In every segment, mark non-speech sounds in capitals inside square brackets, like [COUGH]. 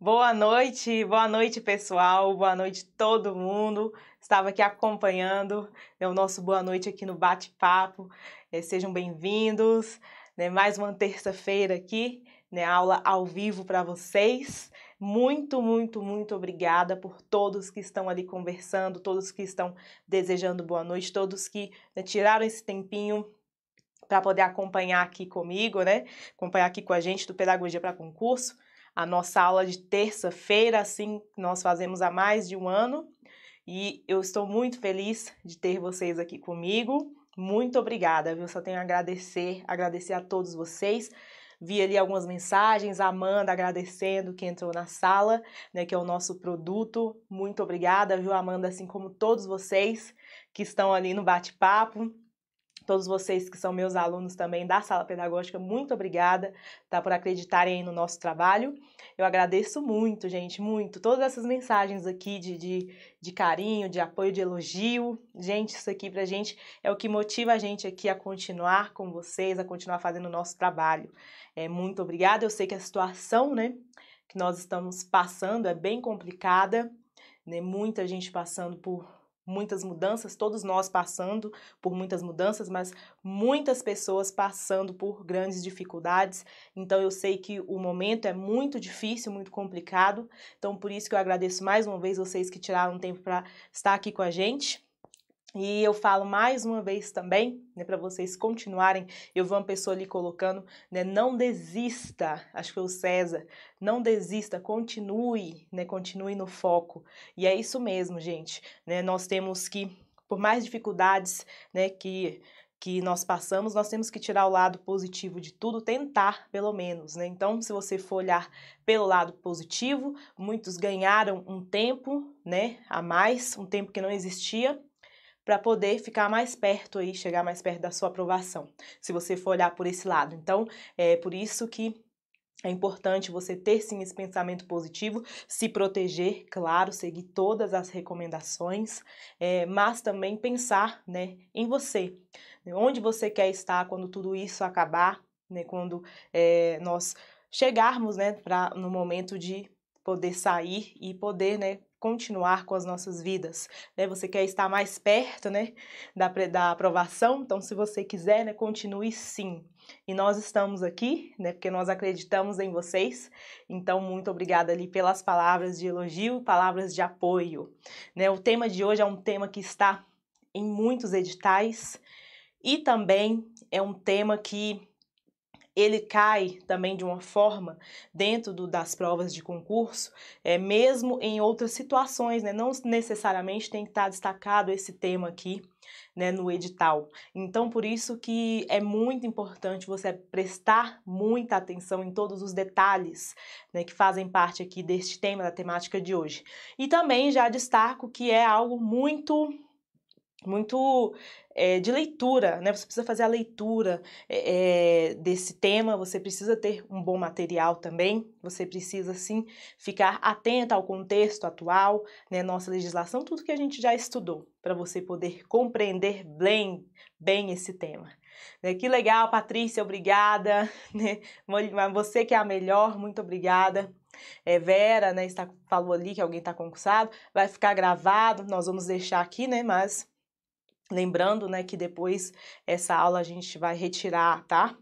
Boa noite, boa noite pessoal, boa noite todo mundo. Estava aqui acompanhando né, o nosso boa noite aqui no bate-papo. É, sejam bem-vindos. Né, mais uma terça-feira aqui, né, aula ao vivo para vocês. Muito, muito, muito obrigada por todos que estão ali conversando, todos que estão desejando boa noite, todos que né, tiraram esse tempinho para poder acompanhar aqui comigo, né? Acompanhar aqui com a gente do Pedagogia para Concurso a nossa aula de terça-feira, assim nós fazemos há mais de um ano. E eu estou muito feliz de ter vocês aqui comigo. Muito obrigada, viu? Só tenho a agradecer, agradecer a todos vocês. Vi ali algumas mensagens, a Amanda agradecendo que entrou na sala, né, que é o nosso produto. Muito obrigada, viu, Amanda, assim como todos vocês que estão ali no bate-papo todos vocês que são meus alunos também da sala pedagógica, muito obrigada tá, por acreditarem aí no nosso trabalho. Eu agradeço muito, gente, muito. Todas essas mensagens aqui de, de, de carinho, de apoio, de elogio. Gente, isso aqui pra gente é o que motiva a gente aqui a continuar com vocês, a continuar fazendo o nosso trabalho. É, muito obrigada. Eu sei que a situação, né, que nós estamos passando é bem complicada, né? Muita gente passando por muitas mudanças, todos nós passando por muitas mudanças, mas muitas pessoas passando por grandes dificuldades. Então eu sei que o momento é muito difícil, muito complicado. Então por isso que eu agradeço mais uma vez vocês que tiraram um tempo para estar aqui com a gente. E eu falo mais uma vez também, né, para vocês continuarem, eu vi uma pessoa ali colocando, né, não desista, acho que foi o César, não desista, continue, né, continue no foco. E é isso mesmo, gente, né, nós temos que, por mais dificuldades, né, que que nós passamos, nós temos que tirar o lado positivo de tudo, tentar pelo menos, né? Então, se você for olhar pelo lado positivo, muitos ganharam um tempo, né, a mais, um tempo que não existia, para poder ficar mais perto aí, chegar mais perto da sua aprovação, se você for olhar por esse lado. Então, é por isso que é importante você ter sim esse pensamento positivo, se proteger, claro, seguir todas as recomendações, é, mas também pensar né, em você, né, onde você quer estar quando tudo isso acabar, né, quando é, nós chegarmos né, pra, no momento de poder sair e poder né, continuar com as nossas vidas. Né? Você quer estar mais perto né, da, da aprovação, então se você quiser, né, continue sim. E nós estamos aqui, né, porque nós acreditamos em vocês. Então, muito obrigada ali pelas palavras de elogio, palavras de apoio. Né? O tema de hoje é um tema que está em muitos editais e também é um tema que ele cai também de uma forma dentro do, das provas de concurso, é, mesmo em outras situações, né? não necessariamente tem que estar destacado esse tema aqui. Né, no edital. Então, por isso que é muito importante você prestar muita atenção em todos os detalhes né, que fazem parte aqui deste tema, da temática de hoje. E também já destaco que é algo muito muito é, de leitura, né? Você precisa fazer a leitura é, desse tema, você precisa ter um bom material também, você precisa sim ficar atenta ao contexto atual, né? Nossa legislação, tudo que a gente já estudou, para você poder compreender bem, bem esse tema. Né? Que legal, Patrícia, obrigada. [LAUGHS] Né? Você que é a melhor, muito obrigada. É, Vera, né, está, falou ali que alguém está concursado, vai ficar gravado, nós vamos deixar aqui, né, mas Lembrando, né, que depois essa aula a gente vai retirar, tá?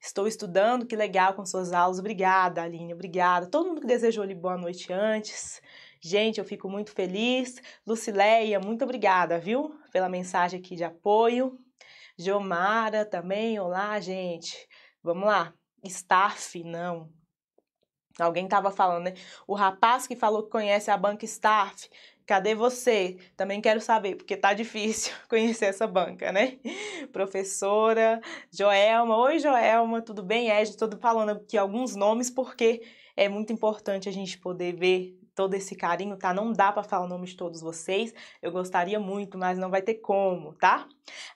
Estou estudando, que legal com suas aulas. Obrigada, Aline, obrigada. Todo mundo que desejou lhe boa noite antes. Gente, eu fico muito feliz. Lucileia, muito obrigada, viu? Pela mensagem aqui de apoio. Jomara também, olá, gente. Vamos lá. Staff, não. Alguém estava falando, né? O rapaz que falou que conhece a banca Staff, cadê você? Também quero saber, porque tá difícil [LAUGHS] conhecer essa banca, né? Professora Joelma, oi Joelma, tudo bem? Ed, é, estou falando aqui alguns nomes porque é muito importante a gente poder ver todo esse carinho, tá? Não dá para falar o nome de todos vocês. Eu gostaria muito, mas não vai ter como, tá?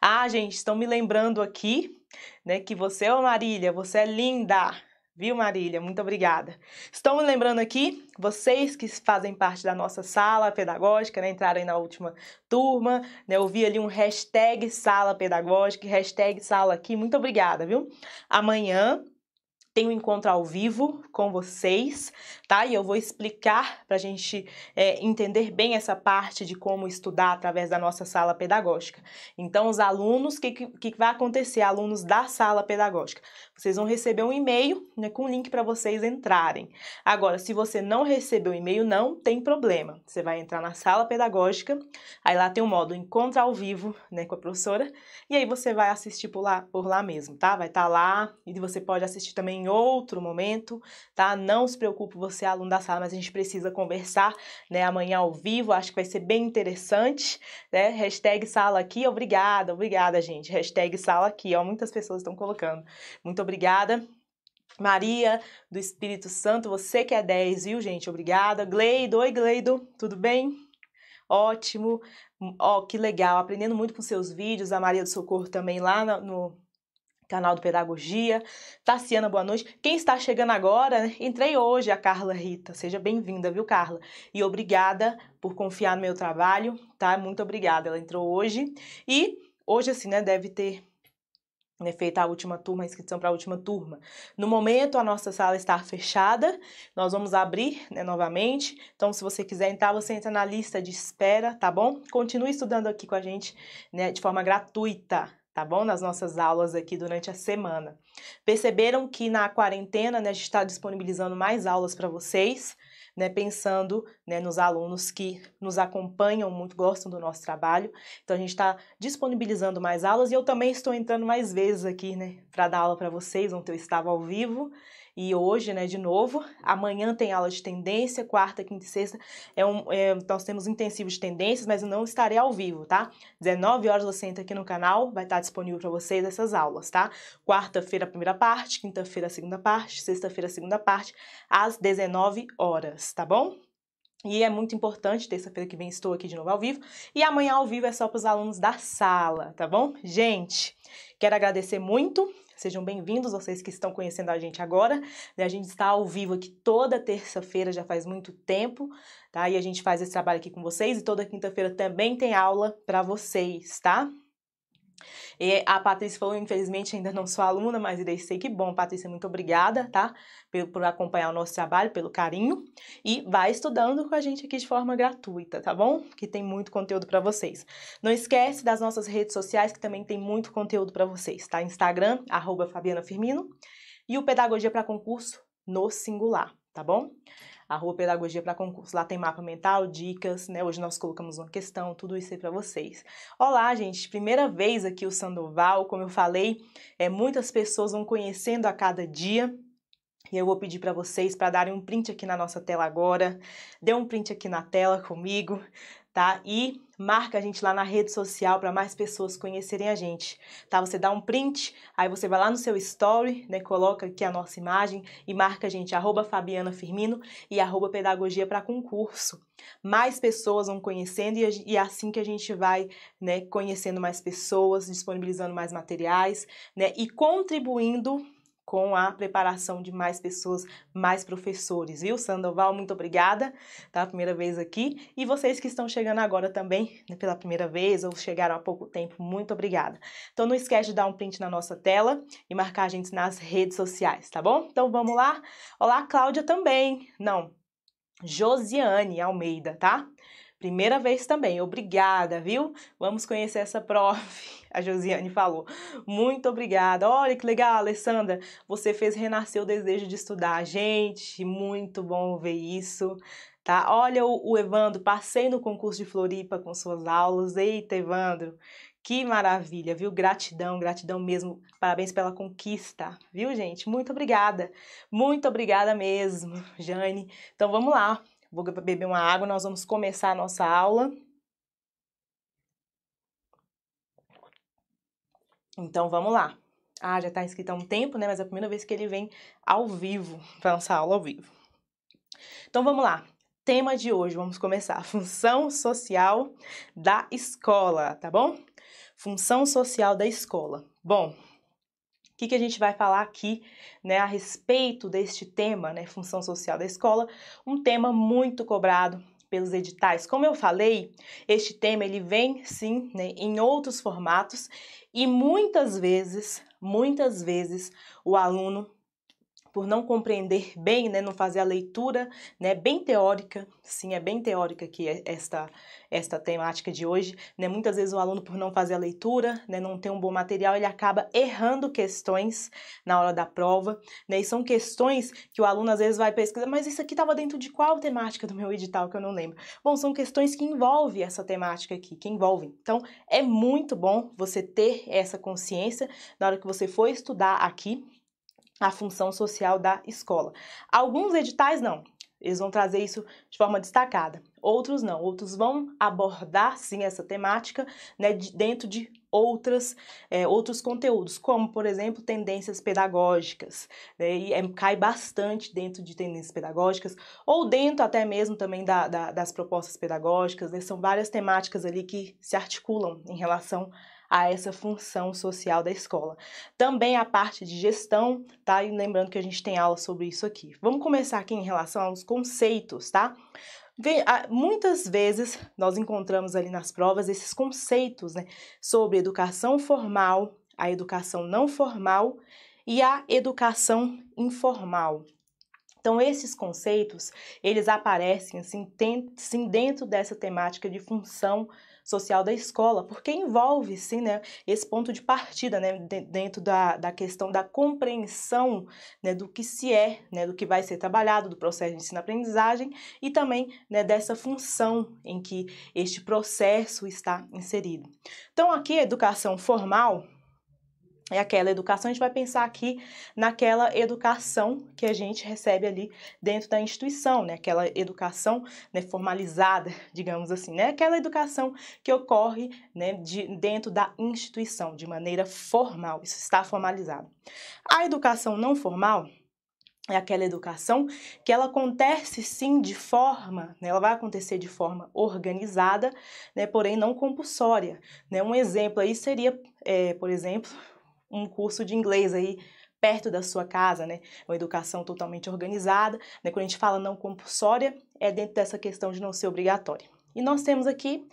Ah, gente, estão me lembrando aqui, né, que você, ô Marília, você é linda. Viu, Marília? Muito obrigada. Estamos lembrando aqui, vocês que fazem parte da nossa sala pedagógica, né, entraram aí na última turma, né, eu vi ali um hashtag sala pedagógica, hashtag sala aqui, muito obrigada, viu? Amanhã tem um encontro ao vivo com vocês, tá? E eu vou explicar para a gente é, entender bem essa parte de como estudar através da nossa sala pedagógica. Então, os alunos, o que, que, vai acontecer? Alunos da sala pedagógica, vocês vão receber um e-mail né, com um link para vocês entrarem. Agora, se você não recebeu o e-mail, não tem problema. Você vai entrar na sala pedagógica, aí lá tem o um encontro ao vivo né, com a professora, e aí você vai assistir por lá, por lá mesmo, tá? Vai estar tá lá e você pode assistir também em outro momento, tá? Não se preocupe você, é aluno da sala, mas a gente precisa conversar, né? Amanhã ao vivo, acho que vai ser bem interessante, né? Hashtag sala aqui, obrigada, obrigada, gente. Hashtag sala aqui, ó, muitas pessoas estão colocando. Muito obrigada. Maria do Espírito Santo, você que é 10, viu, gente? Obrigada. Gleido, oi, Gleido, tudo bem? Ótimo. Ó, oh, que legal, aprendendo muito com seus vídeos. A Maria do Socorro também lá no, canal do Pedagogia. Tassiana, boa noite. Quem está chegando agora, né? entrei hoje, a Carla Rita. Seja bem-vinda, viu, Carla? E obrigada por confiar no meu trabalho, tá? Muito obrigada. Ela entrou hoje e hoje, assim, né, deve ter né, a última turma, a inscrição para a última turma. No momento, a nossa sala está fechada, nós vamos abrir né, novamente. Então, se você quiser entrar, você entra na lista de espera, tá bom? Continue estudando aqui com a gente né, de forma gratuita, tá bom? Nas nossas aulas aqui durante a semana. Perceberam que na quarentena né, a gente está disponibilizando mais aulas para vocês, né, pensando né, nos alunos que nos acompanham muito, gostam do nosso trabalho. Então a gente está disponibilizando mais aulas e eu também estou entrando mais vezes aqui né, para dar aula para vocês. Ontem eu estava ao vivo e hoje, né, de novo, amanhã tem aula de tendência, quarta, quinta e sexta. É um, é, nós temos intensivo de tendências, mas eu não estarei ao vivo, tá? 19 horas você entra aqui no canal, vai estar disponível para vocês essas aulas, tá? Quarta-feira, a primeira parte, quinta-feira, a segunda parte, sexta-feira, a segunda parte, às 19 horas, tá bom? E é muito importante, terça-feira que vem estou aqui de novo ao vivo. E amanhã ao vivo é só para os alunos da sala, tá bom? Gente, quero agradecer muito Sejam bem-vindos vocês que estão conhecendo a gente agora. Né? A gente está ao vivo aqui toda terça-feira, já faz muito tempo, tá? E a gente faz esse trabalho aqui com vocês e toda quinta-feira também tem aula para vocês, tá? E a Patrícia falou, infelizmente ainda não sou aluna, mas irei ser. Que bom, Patrícia, muito obrigada, tá? Por, por acompanhar o nosso trabalho, pelo carinho. E vai estudando com a gente aqui de forma gratuita, tá bom? Que tem muito conteúdo para vocês. Não esquece das nossas redes sociais, que também tem muito conteúdo para vocês, tá? Instagram, arroba Fabiana Firmino. E o Pedagogia para Concurso no singular, tá bom? arroba Pedagogia para Concurso. Lá tem mapa mental, dicas, né? Hoje nós colocamos uma questão, tudo isso aí para vocês. Olá, gente! Primeira vez aqui o Sandoval, como eu falei, é, muitas pessoas vão conhecendo a cada dia. E eu vou pedir para vocês para darem um print aqui na nossa tela agora. Dê um print aqui na tela comigo, tá? E marca a gente lá na rede social para mais pessoas conhecerem a gente, tá? Você dá um print, aí você vai lá no seu story, né? Coloca aqui a nossa imagem e marca a gente, arroba Fabiana Firmino e arroba Pedagogia para Concurso. Mais pessoas vão conhecendo e, e, é assim que a gente vai, né? Conhecendo mais pessoas, disponibilizando mais materiais, né? E contribuindo com a preparação de mais pessoas, mais professores, viu? Sandoval, muito obrigada, tá? Primeira vez aqui. E vocês que estão chegando agora também, né, pela primeira vez ou chegaram há pouco tempo, muito obrigada. Então não esquece de dar um print na nossa tela e marcar a gente nas redes sociais, tá bom? Então vamos lá. Olá, Cláudia também. Não. Josiane Almeida, tá? Primeira vez também, obrigada, viu? Vamos conhecer essa prof, [LAUGHS] a Josiane falou. Muito obrigada. Olha que legal, Alessandra, você fez renascer o desejo de estudar. Gente, muito bom ver isso. Tá? Olha o, o Evandro, passei no concurso de Floripa com suas aulas. Eita, Evandro, que maravilha, viu? Gratidão, gratidão mesmo. Parabéns pela conquista, viu, gente? Muito obrigada. Muito obrigada mesmo, [LAUGHS] Jane. Então vamos lá. Vou beber uma água, nós vamos começar a nossa aula. Então vamos lá. Ah, já está inscrito há um tempo, né? Mas é a primeira vez que ele vem ao vivo, para nossa aula ao vivo. Então vamos lá. Tema de hoje, vamos começar. função social da escola, tá bom? Função social da escola. Bom, o que, que a gente vai falar aqui né, a respeito deste tema, né, função social da escola, um tema muito cobrado pelos editais. Como eu falei, este tema ele vem sim né, em outros formatos e muitas vezes, muitas vezes o aluno por não compreender bem, né, não fazer a leitura, né, bem teórica, sim, é bem teórica que é esta esta temática de hoje, né, muitas vezes o aluno por não fazer a leitura, né, não ter um bom material, ele acaba errando questões na hora da prova, né, e são questões que o aluno às vezes vai pesquisar, mas isso aqui estava dentro de qual temática do meu edital que eu não lembro? Bom, são questões que envolvem essa temática aqui, que envolvem. Então, é muito bom você ter essa consciência na hora que você for estudar aqui, a função social da escola. Alguns editais não, eles vão trazer isso de forma destacada. Outros não, outros vão abordar sim essa temática né, de, dentro de outras, é, outros conteúdos, como por exemplo tendências pedagógicas, né, e é, cai bastante dentro de tendências pedagógicas, ou dentro até mesmo também da, da, das propostas pedagógicas, né, são várias temáticas ali que se articulam em relação a a essa função social da escola. Também a parte de gestão, tá? E lembrando que a gente tem aula sobre isso aqui. Vamos começar aqui em relação aos conceitos, tá? Muitas vezes nós encontramos ali nas provas esses conceitos né, sobre educação formal, a educação não formal e a educação informal. Então esses conceitos, eles aparecem assim, tem, sim, dentro dessa temática de função social da escola, porque envolve, sim, né, esse ponto de partida, né, dentro da, da questão da compreensão, né, do que se é, né, do que vai ser trabalhado, do processo de ensino-aprendizagem e também, né, dessa função em que este processo está inserido. Então, aqui a educação formal, é aquela educação, a gente vai pensar aqui naquela educação que a gente recebe ali dentro da instituição, né? Aquela educação né, formalizada, [LAUGHS] digamos assim, né? Aquela educação que ocorre né, de, dentro da instituição, de maneira formal, isso está formalizado. A educação não formal é aquela educação que ela acontece sim de forma, né, ela vai acontecer de forma organizada, né, porém não compulsória. Né? Um exemplo aí seria, é, por exemplo, um curso de inglês aí perto da sua casa, né? Uma educação totalmente organizada, né? Quando a gente fala não compulsória, é dentro dessa questão de não ser obrigatória. E nós temos aqui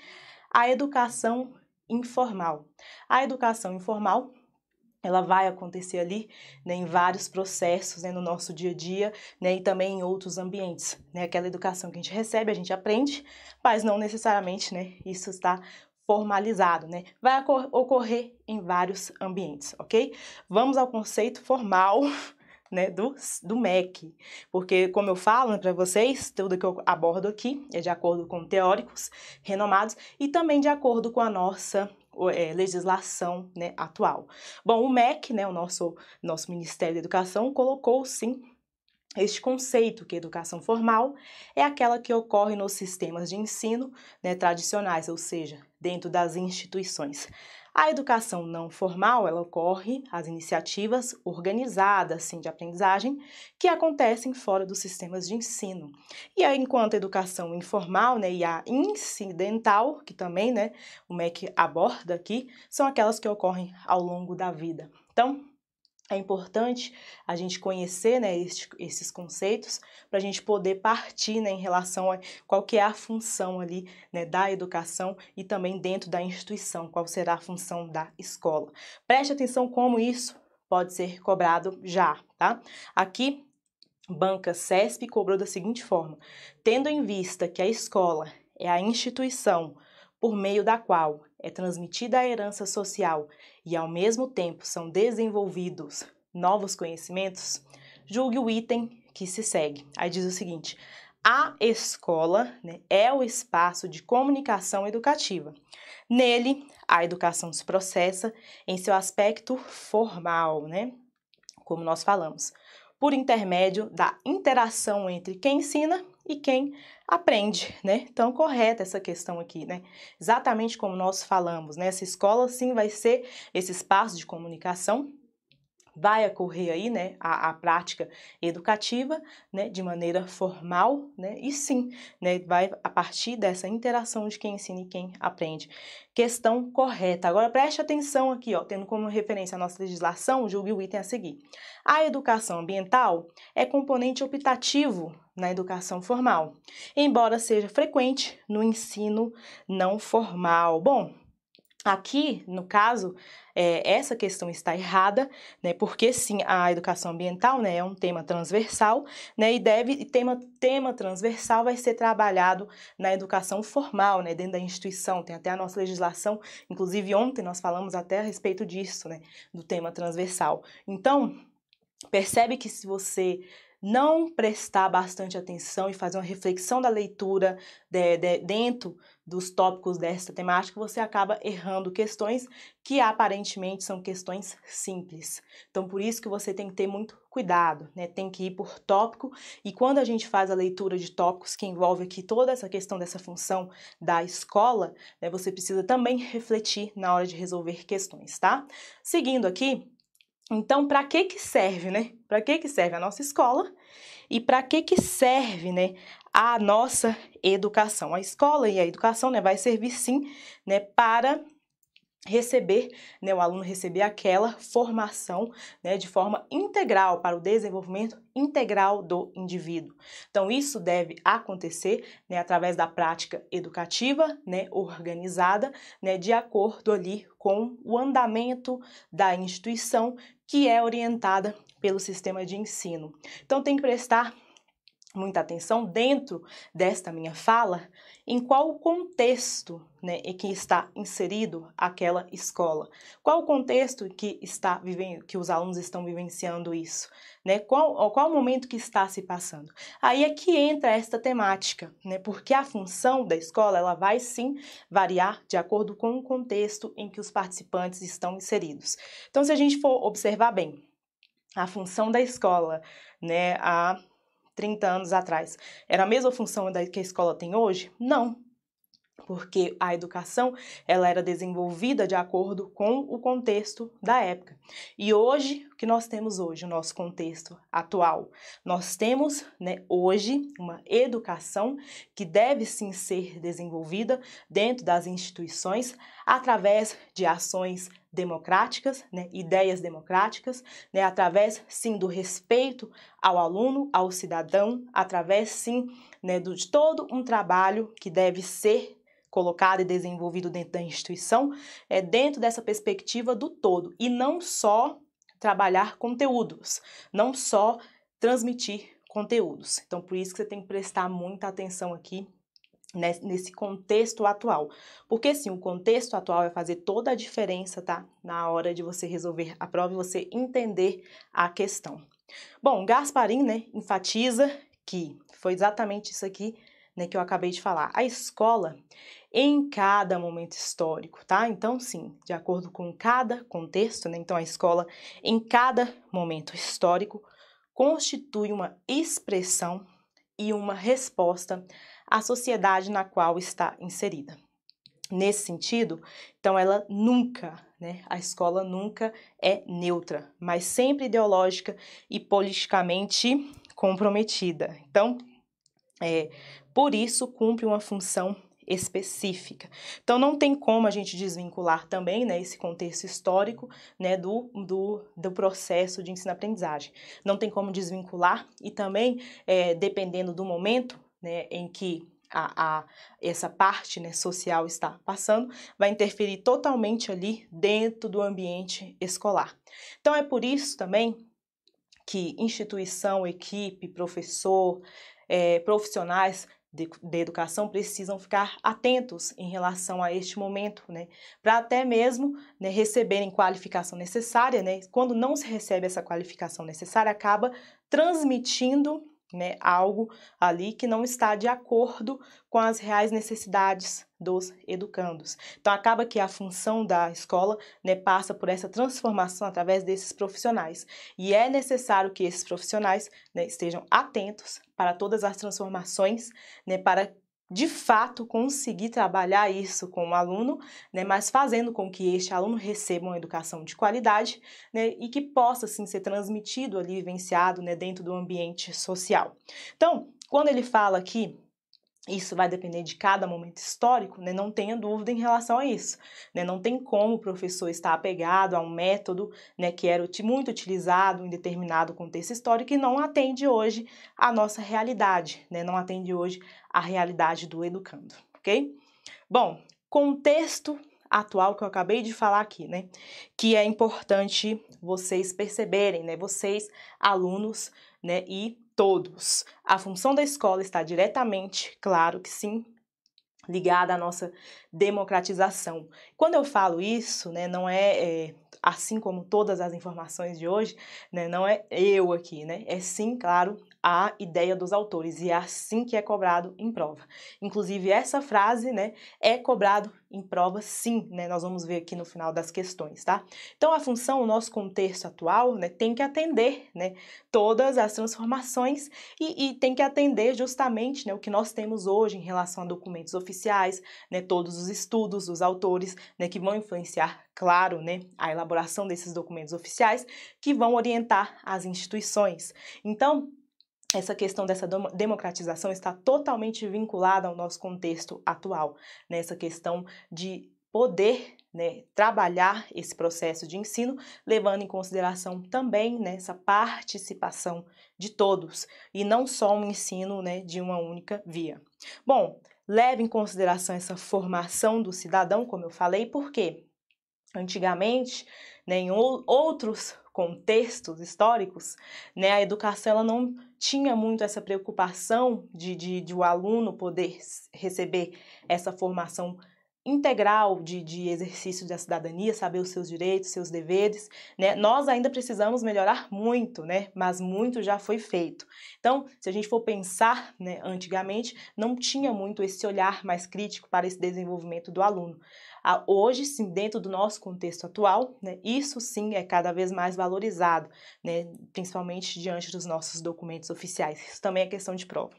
a educação informal. A educação informal ela vai acontecer ali né, em vários processos né, no nosso dia a dia né, e também em outros ambientes. Né? Aquela educação que a gente recebe, a gente aprende, mas não necessariamente né, isso está formalizado, né? Vai ocorrer em vários ambientes, ok? Vamos ao conceito formal [LAUGHS] né, do, do MEC, porque, como eu falo né, para vocês, tudo que eu abordo aqui é de acordo com teóricos renomados e também de acordo com a nossa é, legislação né, atual. Bom, o MEC, né, o nosso, nosso Ministério da Educação, colocou sim este conceito que é educação formal é aquela que ocorre nos sistemas de ensino né, tradicionais, ou seja, dentro das instituições. A educação não formal, ela ocorre as iniciativas organizadas sim, de aprendizagem que acontecem fora dos sistemas de ensino. E aí, enquanto a educação informal né, e a incidental, que também né, o MEC aborda aqui, são aquelas que ocorrem ao longo da vida. Então, é importante a gente conhecer né, esses conceitos para a gente poder partir né, em relação a qual que é a função ali né, da educação e também dentro da instituição, qual será a função da escola. Preste atenção como isso pode ser cobrado já, tá? Aqui, banca CESP cobrou da seguinte forma, tendo em vista que a escola é a instituição por meio da qual é transmitida a herança social e, ao mesmo tempo, são desenvolvidos novos conhecimentos, julgue o item que se segue. Aí diz o seguinte: a escola né, é o espaço de comunicação educativa. Nele, a educação se processa em seu aspecto formal, né? Como nós falamos, por intermédio da interação entre quem ensina e quem aprende, né? Então, correta essa questão aqui, né? Exatamente como nós falamos, né? Essa escola sim vai ser esse espaço de comunicação vai ocorrer aí, né, a, a prática educativa, né, de maneira formal, né, e sim, né, vai a partir dessa interação de quem ensina e quem aprende. Questão correta. Agora preste atenção aqui, ó, tendo como referência a nossa legislação, julgue o item a seguir. A educação ambiental é componente optativo na educação formal, embora seja frequente no ensino não formal. Bom, Aqui, no caso, é, essa questão está errada, né, porque sim, a educação ambiental né, é um tema transversal, né, e deve, tema, tema transversal vai ser trabalhado na educação formal, né, dentro da instituição, tem até a nossa legislação, inclusive ontem nós falamos até a respeito disso, né, do tema transversal. Então, percebe que se você não prestar bastante atenção e fazer uma reflexão da leitura de, de, dentro dos tópicos desta temática, você acaba errando questões que aparentemente são questões simples. Então, por isso que você tem que ter muito cuidado, né? Tem que ir por tópico e quando a gente faz a leitura de tópicos que envolve aqui toda essa questão dessa função da escola, né, você precisa também refletir na hora de resolver questões, tá? Seguindo aqui, então, para que que serve, né? Para que que serve a nossa escola e para que que serve, né, a nossa educação? A escola e a educação, né, vai servir sim, né, para receber, né, o aluno receber aquela formação, né, de forma integral para o desenvolvimento integral do indivíduo. Então isso deve acontecer, né, através da prática educativa, né, organizada, né, de acordo ali com o andamento da instituição que é orientada pelo sistema de ensino. Então tem que prestar muita atenção dentro desta minha fala em qual contexto né, em que está inserido aquela escola, qual o contexto que está vivendo, que os alunos estão vivenciando isso, né, qual, qual o momento que está se passando. Aí é que entra esta temática, né, porque a função da escola ela vai sim variar de acordo com o contexto em que os participantes estão inseridos. Então, se a gente for observar bem, a função da escola, né, a 30 anos atrás, era a mesma função que a escola tem hoje? Não, porque a educação ela era desenvolvida de acordo com o contexto da época. E hoje, que nós temos hoje, o nosso contexto atual. Nós temos né, hoje uma educação que deve sim ser desenvolvida dentro das instituições através de ações democráticas, né, ideias democráticas, né, através sim do respeito ao aluno, ao cidadão, através sim né, do, de todo um trabalho que deve ser colocado e desenvolvido dentro da instituição, é dentro dessa perspectiva do todo e não só trabalhar conteúdos, não só transmitir conteúdos. Então, por isso que você tem que prestar muita atenção aqui nesse contexto atual. Porque sim, o contexto atual vai fazer toda a diferença, tá? Na hora de você resolver a prova e você entender a questão. Bom, Gasparim, né, enfatiza que foi exatamente isso aqui, né, que eu acabei de falar. A escola, em cada momento histórico, tá? Então, sim, de acordo com cada contexto, né? Então, a escola, em cada momento histórico, constitui uma expressão e uma resposta à sociedade na qual está inserida. Nesse sentido, então ela nunca, né, a escola nunca é neutra, mas sempre ideológica e politicamente comprometida. Então, é, por isso cumpre uma função específica. Então não tem como a gente desvincular também né, esse contexto histórico né, do, do, do processo de ensino-aprendizagem. Não tem como desvincular e também, é, dependendo do momento né, em que a, a, essa parte né, social está passando, vai interferir totalmente ali dentro do ambiente escolar. Então é por isso também que instituição, equipe, professor, é, profissionais de, educação precisam ficar atentos em relação a este momento, né? Para até mesmo né, receberem qualificação necessária, né? Quando não se recebe essa qualificação necessária, acaba transmitindo né, algo ali que não está de acordo com as reais necessidades dos educandos. Então acaba que a função da escola né, passa por essa transformação através desses profissionais e é necessário que esses profissionais né, estejam atentos para todas as transformações, né, para de fato conseguir trabalhar isso com o aluno, né, mas fazendo com que este aluno receba uma educação de qualidade né, e que possa assim, ser transmitido ali, vivenciado né, dentro do ambiente social. Então, quando ele fala aqui isso vai depender de cada momento histórico, né? não tenha dúvida em relação a isso. Né? Não tem como o professor estar apegado a um método né, que era muito utilizado em determinado contexto histórico e não atende hoje à nossa realidade, né? não atende hoje à realidade do educando, ok? Bom, contexto atual que eu acabei de falar aqui, né? Que é importante vocês perceberem, né? Vocês, alunos, né? E todos. A função da escola está diretamente, claro que sim, ligada à nossa democratização. Quando eu falo isso, né, não é, é assim como todas as informações de hoje, né, não é eu aqui, né, é sim, claro, a ideia dos autores e é assim que é cobrado em prova. Inclusive essa frase, né, é cobrado em prova sim, né? Nós vamos ver aqui no final das questões, tá? Então a função, o nosso contexto atual, né, tem que atender, né, todas as transformações e, e tem que atender justamente, né, o que nós temos hoje em relação a documentos oficiais, né, todos os estudos dos autores, né, que vão influenciar claro, né, a elaboração desses documentos oficiais que vão orientar as instituições. Então, essa questão dessa democratização está totalmente vinculada ao nosso contexto atual, nessa né? questão de poder né, trabalhar esse processo de ensino, levando em consideração também né, essa participação de todos e não só um ensino né, de uma única via. Bom, leve em consideração essa formação do cidadão, como eu falei, porque antigamente, né, em outros contextos históricos, né, a educação ela não tinha muito essa preocupação de, de, de o aluno poder receber essa formação integral de, de exercício da cidadania, saber os seus direitos, seus deveres, né? Nós ainda precisamos melhorar muito, né? Mas muito já foi feito. Então, se a gente for pensar, né, antigamente não tinha muito esse olhar mais crítico para esse desenvolvimento do aluno. Ah, hoje, sim, dentro do nosso contexto atual, né, isso sim é cada vez mais valorizado, né, principalmente diante dos nossos documentos oficiais. Isso também é questão de prova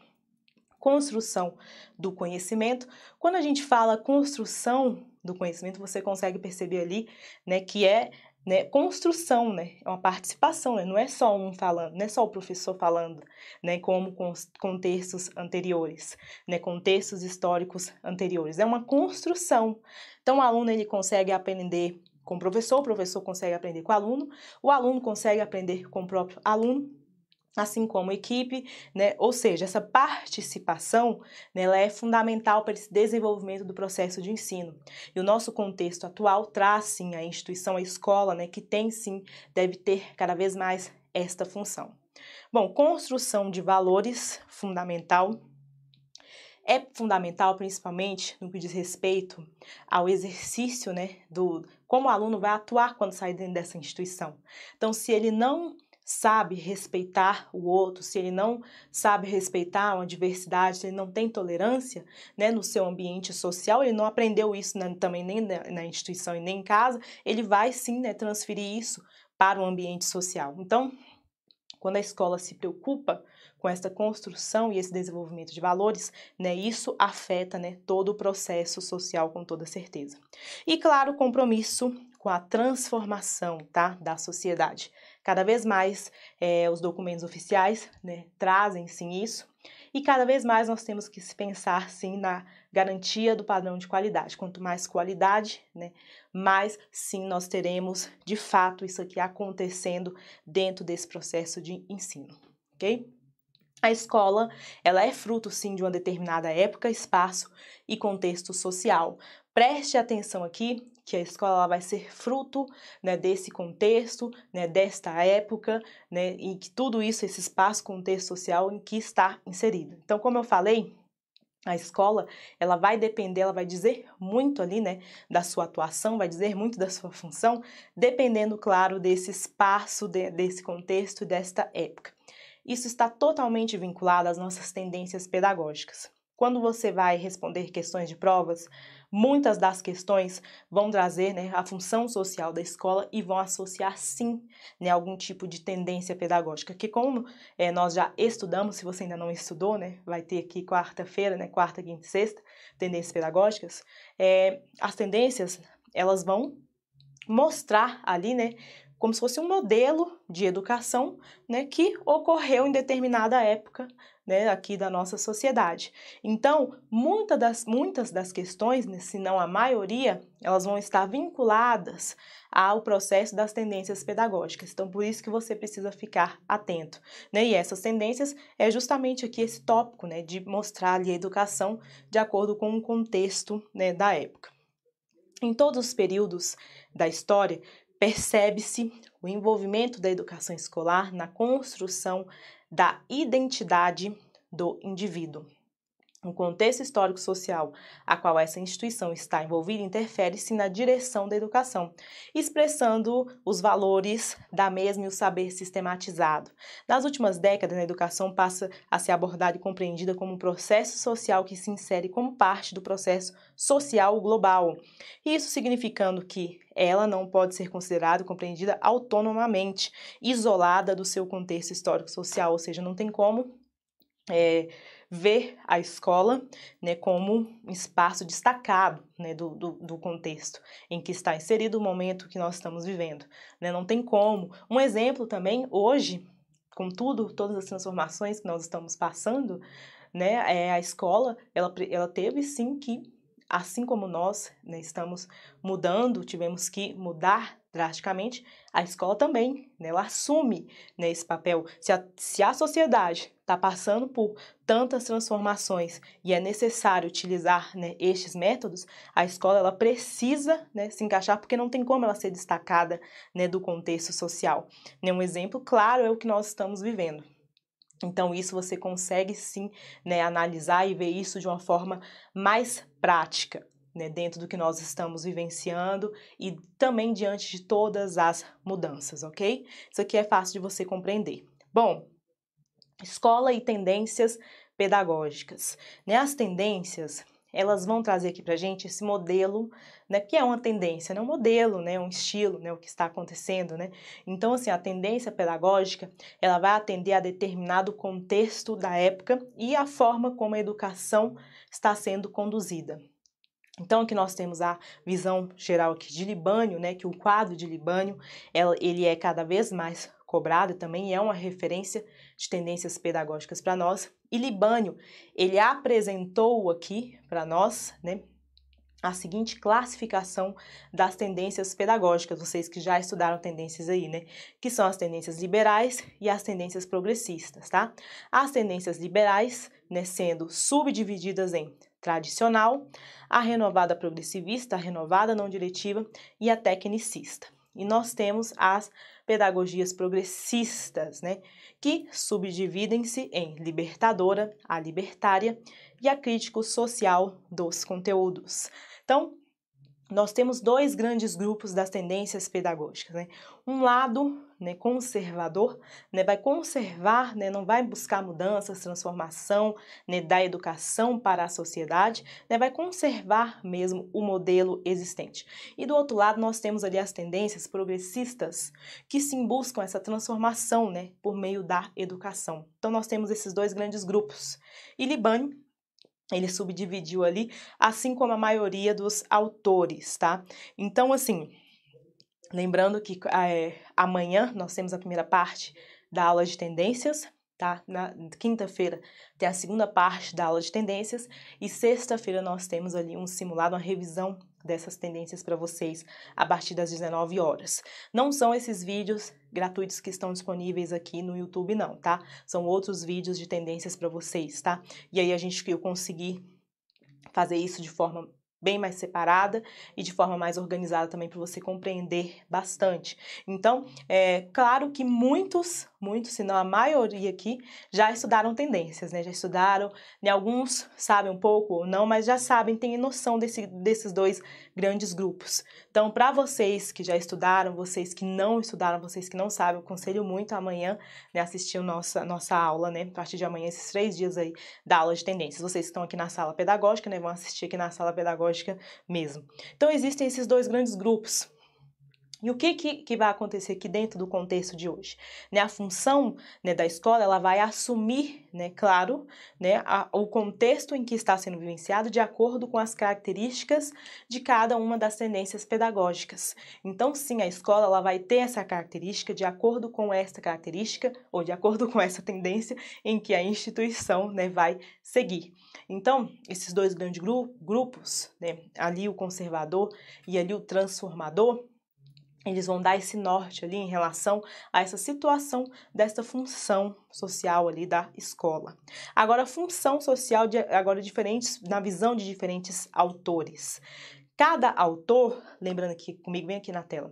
construção do conhecimento. Quando a gente fala construção do conhecimento, você consegue perceber ali, né, que é né, construção, né, é uma participação, né, não é só um falando, não é só o professor falando, né, como com, com textos anteriores, né, com textos históricos anteriores, é uma construção. Então, o aluno ele consegue aprender com o professor, o professor consegue aprender com o aluno, o aluno consegue aprender com o próprio aluno, assim como equipe, né? ou seja, essa participação né, ela é fundamental para esse desenvolvimento do processo de ensino. E o nosso contexto atual traz sim a instituição, a escola, né, que tem sim, deve ter cada vez mais esta função. Bom, construção de valores fundamental é fundamental principalmente no que diz respeito ao exercício, né, do como o aluno vai atuar quando sair dentro dessa instituição. Então, se ele não sabe respeitar o outro, se ele não sabe respeitar uma diversidade, se ele não tem tolerância né, no seu ambiente social, ele não aprendeu isso né, também nem na instituição e nem em casa, ele vai sim né, transferir isso para o ambiente social. Então, quando a escola se preocupa com essa construção e esse desenvolvimento de valores, né, isso afeta né, todo o processo social com toda certeza. E claro, compromisso com a transformação tá, da sociedade. Cada vez mais é, os documentos oficiais né, trazem sim isso, e cada vez mais nós temos que pensar sim na garantia do padrão de qualidade. Quanto mais qualidade, né, mais sim nós teremos de fato isso aqui acontecendo dentro desse processo de ensino, ok? A escola, ela é fruto sim de uma determinada época, espaço e contexto social. Preste atenção aqui que a escola vai ser fruto né, desse contexto, né, desta época, né, e que tudo isso, esse espaço, contexto social em que está inserido. Então, como eu falei, a escola, ela vai depender, ela vai dizer muito ali, né, da sua atuação, vai dizer muito da sua função, dependendo, claro, desse espaço, de, desse contexto e desta época. Isso está totalmente vinculado às nossas tendências pedagógicas. Quando você vai responder questões de provas, Muitas das questões vão trazer né, a função social da escola e vão associar sim né, algum tipo de tendência pedagógica, que como é, nós já estudamos, se você ainda não estudou, né, vai ter aqui quarta-feira, né, quarta, quinta e sexta, tendências pedagógicas, é, as tendências elas vão mostrar ali, né, como se fosse um modelo de educação, né, que ocorreu em determinada época né, aqui da nossa sociedade. Então, muita das, muitas das questões, né, se não a maioria, elas vão estar vinculadas ao processo das tendências pedagógicas. Então, por isso que você precisa ficar atento. Né? E essas tendências é justamente aqui esse tópico né, de mostrar ali a educação de acordo com o contexto né, da época. Em todos os períodos da história, percebe-se o envolvimento da educação escolar na construção da identidade do indivíduo. O contexto histórico social a qual essa instituição está envolvida interfere-se na direção da educação, expressando os valores da mesma e o saber sistematizado. Nas últimas décadas, a educação passa a ser abordada e compreendida como um processo social que se insere como parte do processo social global. Isso significando que ela não pode ser considerada e compreendida autonomamente, isolada do seu contexto histórico social, ou seja, não tem como é, ver a escola né, como um espaço destacado né, do, do, do, contexto em que está inserido o momento que nós estamos vivendo. Né? Não tem como. Um exemplo também, hoje, com tudo, todas as transformações que nós estamos passando, né, é, a escola ela, ela teve sim que, assim como nós né, estamos mudando, tivemos que mudar drasticamente, a escola também, né, ela assume né, esse papel. Se a, se a sociedade está passando por tantas transformações e é necessário utilizar né, estes métodos, a escola ela precisa né, se encaixar porque não tem como ela ser destacada né, do contexto social. Né, um exemplo claro é o que nós estamos vivendo. Então, isso você consegue sim né, analisar e ver isso de uma forma mais prática. Né, dentro do que nós estamos vivenciando e também diante de todas as mudanças, ok? Isso aqui é fácil de você compreender. Bom, Escola e tendências pedagógicas. Né? As tendências elas vão trazer aqui para gente esse modelo, né, que é uma tendência, né, um modelo, né, um estilo, né, o que está acontecendo, né. Então, assim, a tendência pedagógica, ela vai atender a determinado contexto da época e a forma como a educação está sendo conduzida. Então, aqui nós temos a visão geral aqui de Libânio, né, que o quadro de Libânio, ele é cada vez mais cobrado também é uma referência de tendências pedagógicas para nós. E Libânio, ele apresentou aqui para nós, né, a seguinte classificação das tendências pedagógicas, vocês que já estudaram tendências aí, né? Que são as tendências liberais e as tendências progressistas, tá? As tendências liberais, né, sendo subdivididas em tradicional, a renovada progressivista, a renovada não diretiva e a tecnicista. E nós temos as pedagogias progressistas, né, que subdividem-se em libertadora, a libertária e a crítico-social dos conteúdos. Então, nós temos dois grandes grupos das tendências pedagógicas. Né? Um lado né, conservador, né, vai conservar, né, não vai buscar mudanças, transformação né, da educação para a sociedade, né, vai conservar mesmo o modelo existente. E do outro lado, nós temos ali as tendências progressistas que sim buscam essa transformação né, por meio da educação. Então, nós temos esses dois grandes grupos. E Liban ele subdividiu ali, assim como a maioria dos autores, tá? Então, assim, Lembrando que ah, é, amanhã nós temos a primeira parte da aula de tendências, tá? Na quinta-feira tem a segunda parte da aula de tendências e sexta-feira nós temos ali um simulado, uma revisão dessas tendências para vocês a partir das 19 horas. Não são esses vídeos gratuitos que estão disponíveis aqui no YouTube não, tá? São outros vídeos de tendências para vocês, tá? E aí a gente eu consegui fazer isso de forma bem mais separada e de forma mais organizada também para você compreender bastante. Então, é claro que muitos muitos, se não a maioria aqui, já estudaram tendências, né? Já estudaram, né? alguns sabem um pouco ou não, mas já sabem, têm noção desse, desses dois grandes grupos. Então, para vocês que já estudaram, vocês que não estudaram, vocês que não sabem, eu aconselho muito amanhã, né, assistir a nossa, nossa aula, né? A partir de amanhã, esses três dias aí da aula de tendências. Vocês que estão aqui na sala pedagógica, né? Vão assistir aqui na sala pedagógica mesmo. Então, existem esses dois grandes grupos e o que, que, que, vai acontecer aqui dentro do contexto de hoje? Né, a função né, da escola ela vai assumir, né, claro, né, a, o contexto em que está sendo vivenciado de acordo com as características de cada uma das tendências pedagógicas. Então, sim, a escola ela vai ter essa característica de acordo com essa característica ou de acordo [LAUGHS] com essa tendência em que a instituição né, vai seguir. Então, esses dois grandes grupos, né, ali o conservador e ali o transformador, eles vão dar esse norte ali em relação a essa situação dessa função social ali da escola. Agora, a função social de, agora diferentes na visão de diferentes autores. Cada autor, lembrando aqui comigo bem aqui na tela,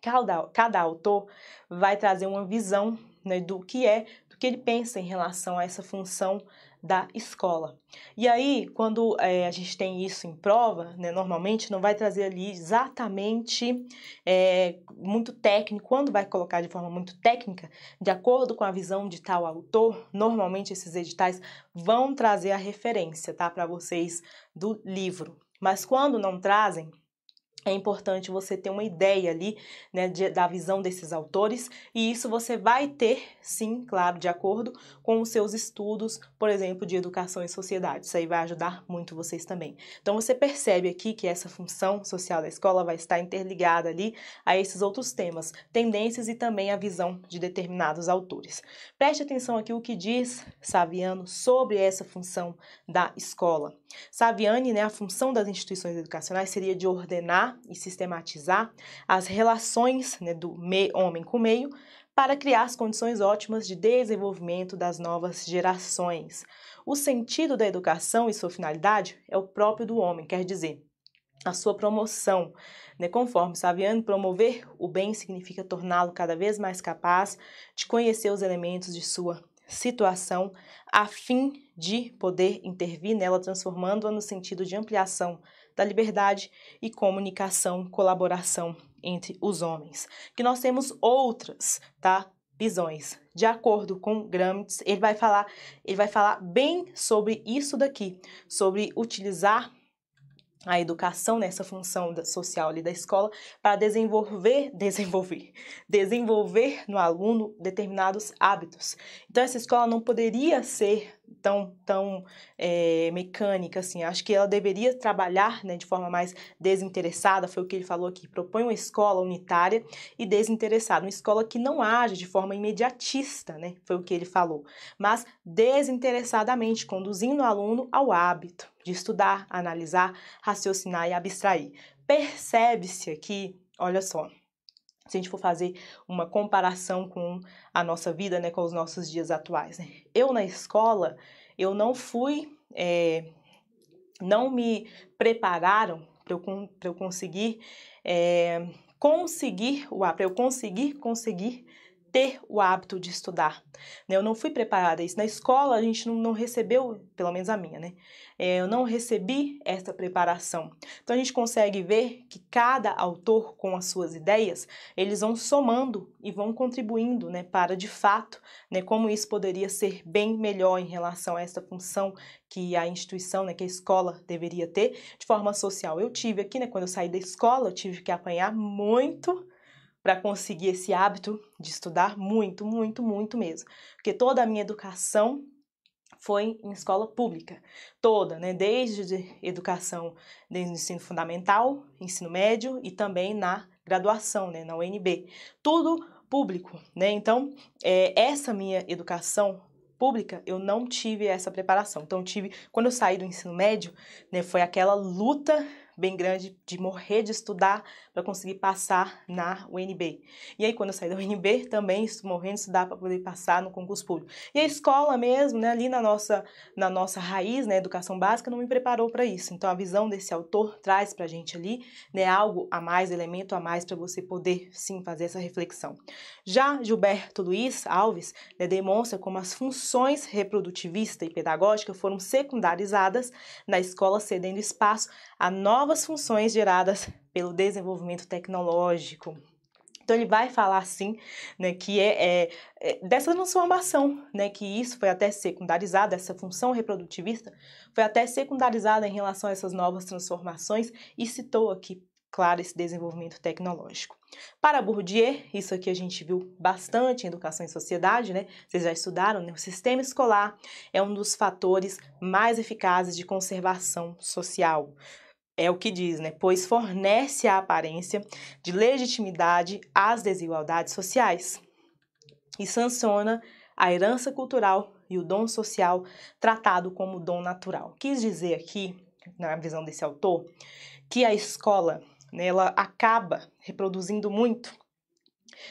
cada, cada autor vai trazer uma visão né, do que é, do que ele pensa em relação a essa função da escola. E aí, quando é, a gente tem isso em prova, né, normalmente não vai trazer ali exatamente é, muito técnico, quando vai colocar de forma muito técnica, de acordo com a visão de tal autor, normalmente esses editais vão trazer a referência, tá, para vocês do livro. Mas quando não trazem, é importante você ter uma ideia ali né, de, da visão desses autores, e isso você vai ter, sim, claro, de acordo com os seus estudos, por exemplo, de educação e sociedade. Isso aí vai ajudar muito vocês também. Então você percebe aqui que essa função social da escola vai estar interligada ali a esses outros temas, tendências e também a visão de determinados autores. Preste atenção aqui o que diz Saviano sobre essa função da escola. Saviani, né, a função das instituições educacionais seria de ordenar e sistematizar as relações né, do homem com o meio para criar as condições ótimas de desenvolvimento das novas gerações. O sentido da educação e sua finalidade é o próprio do homem, quer dizer, a sua promoção. Né? Conforme Saviano, promover o bem significa torná-lo cada vez mais capaz de conhecer os elementos de sua situação, a fim de poder intervir nela, transformando-a no sentido de ampliação da liberdade e comunicação, colaboração entre os homens. Que nós temos outras, tá? Visões. De acordo com Gramsci, ele vai falar, ele vai falar bem sobre isso daqui, sobre utilizar a educação nessa função social ali da escola para desenvolver, [LAUGHS] desenvolver, desenvolver no aluno determinados hábitos. Então essa escola não poderia ser tão, tão é, mecânica, assim. Acho que ela deveria trabalhar né, de forma mais desinteressada, foi o que ele falou aqui. Propõe uma escola unitária e desinteressada, uma escola que não age de forma imediatista, né? Foi o que ele falou, mas desinteressadamente, conduzindo o aluno ao hábito de estudar, analisar, raciocinar e abstrair. Percebe-se aqui, olha só, se a gente for fazer uma comparação com a nossa vida, né, com os nossos dias atuais. Né? Eu na escola, eu não fui, é, não me prepararam para eu, eu conseguir é, conseguir, para eu conseguir conseguir ter o hábito de estudar. Né? Eu não fui preparada isso. Na escola a gente não, não recebeu, pelo menos a minha, né? É, eu não recebi essa preparação. Então a gente consegue ver que cada autor, com as suas ideias, eles vão somando e vão contribuindo né, para, de fato, né, como isso poderia ser bem melhor em relação a essa função que a instituição, né, que a escola deveria ter de forma social. Eu tive aqui, né, quando eu saí da escola, eu tive que apanhar muito para conseguir esse hábito de estudar muito, muito, muito mesmo. Porque toda a minha educação foi em escola pública, toda, né? Desde educação, desde o ensino fundamental, ensino médio e também na graduação, né? Na UNB. Tudo público, né? Então, é, essa minha educação pública, eu não tive essa preparação. Então, tive, quando eu saí do ensino médio, né, foi aquela luta bem grande de morrer de estudar para conseguir passar na UNB. E aí, quando eu saí da UNB, também morrendo de estudar para poder passar no concurso público. E a escola mesmo, né, ali na nossa, na nossa raiz, né, educação básica, não me preparou para isso. Então, a visão desse autor traz para a gente ali né, algo a mais, elemento a mais, para você poder sim fazer essa reflexão. Já Gilberto Luiz Alves né, demonstra como as funções reprodutivista e pedagógica foram secundarizadas na escola, cedendo espaço a novas novas funções geradas pelo desenvolvimento tecnológico. Então ele vai falar assim, né, que é, é, é, dessa transformação, né, que isso foi até secundarizado essa função reprodutivista foi até secundarizada em relação a essas novas transformações e citou aqui, claro, esse desenvolvimento tecnológico. Para Bourdieu, isso aqui a gente viu bastante em Educação e Sociedade, né? Vocês já estudaram, né? O sistema escolar é um dos fatores mais eficazes de conservação social. É o que diz, né? Pois fornece a aparência de legitimidade às desigualdades sociais e sanciona a herança cultural e o dom social tratado como dom natural. Quis dizer aqui, na visão desse autor, que a escola né, ela acaba reproduzindo muito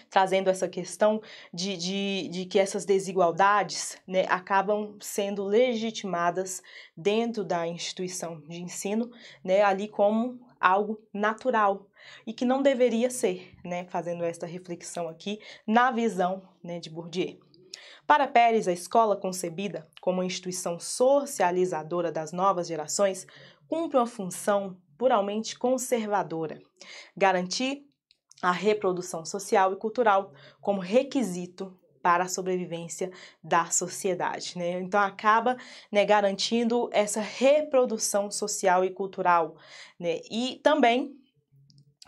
trazendo essa questão de, de, de que essas desigualdades né, acabam sendo legitimadas dentro da instituição de ensino, né, ali como algo natural e que não deveria ser, né, fazendo esta reflexão aqui na visão né, de Bourdieu. Para Pérez, a escola concebida como instituição socializadora das novas gerações cumpre uma função puramente conservadora, garantir a reprodução social e cultural como requisito para a sobrevivência da sociedade. Né? Então, acaba né, garantindo essa reprodução social e cultural. Né? E também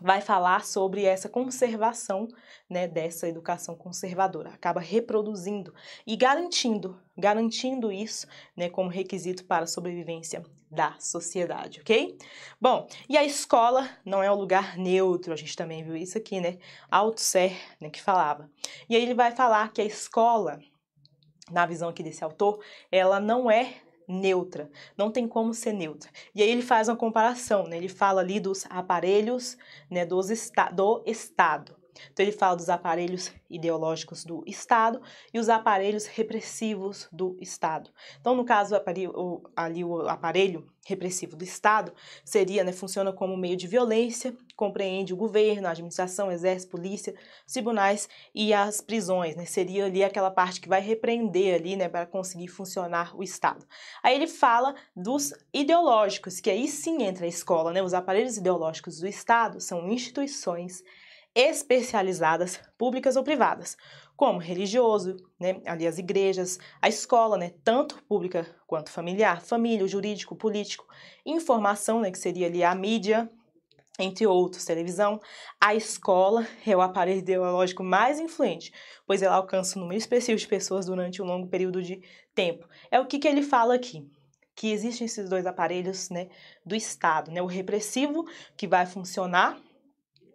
vai falar sobre essa conservação né, dessa educação conservadora. Acaba reproduzindo e garantindo, garantindo isso né, como requisito para a sobrevivência da sociedade, ok? Bom, e a escola não é um lugar neutro, a gente também viu isso aqui, né? Althusser, né, que falava. E aí ele vai falar que a escola, na visão aqui desse autor, ela não é neutra, não tem como ser neutra. E aí ele faz uma comparação, né? ele fala ali dos aparelhos né, dos esta do Estado. Então, ele fala dos aparelhos ideológicos do Estado e os aparelhos repressivos do Estado. Então, no caso, o, ali o aparelho repressivo do Estado seria, né, funciona como meio de violência, compreende o governo, a administração, o exército, polícia, tribunais e as prisões, né? Seria ali aquela parte que vai repreender ali, né, para conseguir funcionar o Estado. Aí ele fala dos ideológicos, que aí sim entra a escola, né? Os aparelhos ideológicos do Estado são instituições especializadas, públicas ou privadas, como religioso, né, ali as igrejas, a escola, né, tanto pública quanto familiar, família, jurídico, político, informação, né, que seria ali a mídia, entre outros, televisão, a escola é o aparelho ideológico mais influente, pois ela alcança um número específico de pessoas durante um longo período de tempo. É o que, que ele fala aqui, que existem esses dois aparelhos né, do Estado, né, o repressivo, que vai funcionar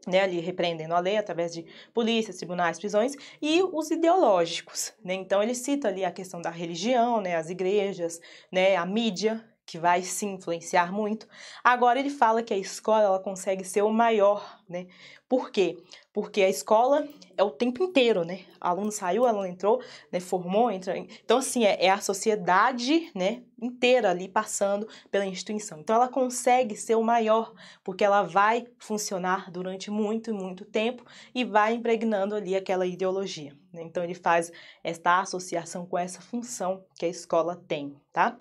né, ali repreendendo a lei através de polícias, tribunais, prisões, e os ideológicos. Né? Então, ele cita ali a questão da religião, né, as igrejas, né, a mídia, que vai se influenciar muito. Agora ele fala que a escola ela consegue ser o maior, né? Por quê? Porque a escola é o tempo inteiro, né? O aluno saiu, aluno entrou, né? Formou, entra. Então, assim, é, é a sociedade, né? Inteira ali passando pela instituição. Então, ela consegue ser o maior, porque ela vai funcionar durante muito, muito tempo e vai impregnando ali aquela ideologia. Né? Então, ele faz esta associação com essa função que a escola tem, tá?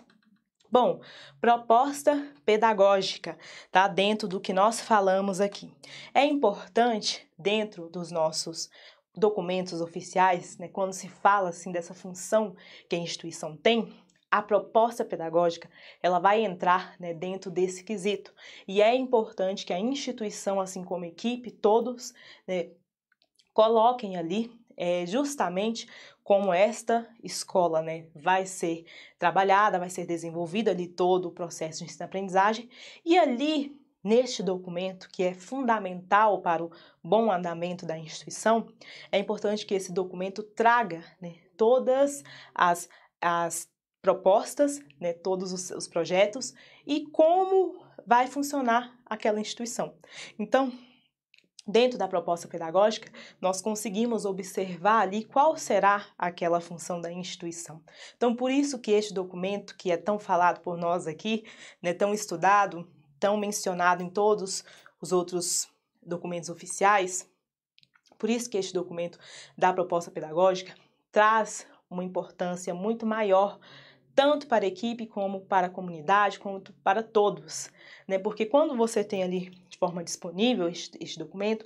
Bom, proposta pedagógica, tá? Dentro do que nós falamos aqui. É importante, dentro dos nossos documentos oficiais, né, quando se fala assim dessa função que a instituição tem, a proposta pedagógica ela vai entrar né, dentro desse quesito e é importante que a instituição, assim como a equipe, todos né, coloquem ali é justamente como esta escola né, vai ser trabalhada, vai ser desenvolvida ali todo o processo de ensino-aprendizagem. E ali, neste documento, que é fundamental para o bom andamento da instituição, é importante que esse documento traga né, todas as, as propostas, né, todos os, os projetos e como vai funcionar aquela instituição. Então, Dentro da proposta pedagógica, nós conseguimos observar ali qual será aquela função da instituição. Então, por isso que este documento, que é tão falado por nós aqui, né, tão estudado, tão mencionado em todos os outros documentos oficiais, por isso que este documento da proposta pedagógica traz uma importância muito maior tanto para a equipe como para a comunidade, quanto para todos, né? Porque quando você tem ali de forma disponível este, este documento,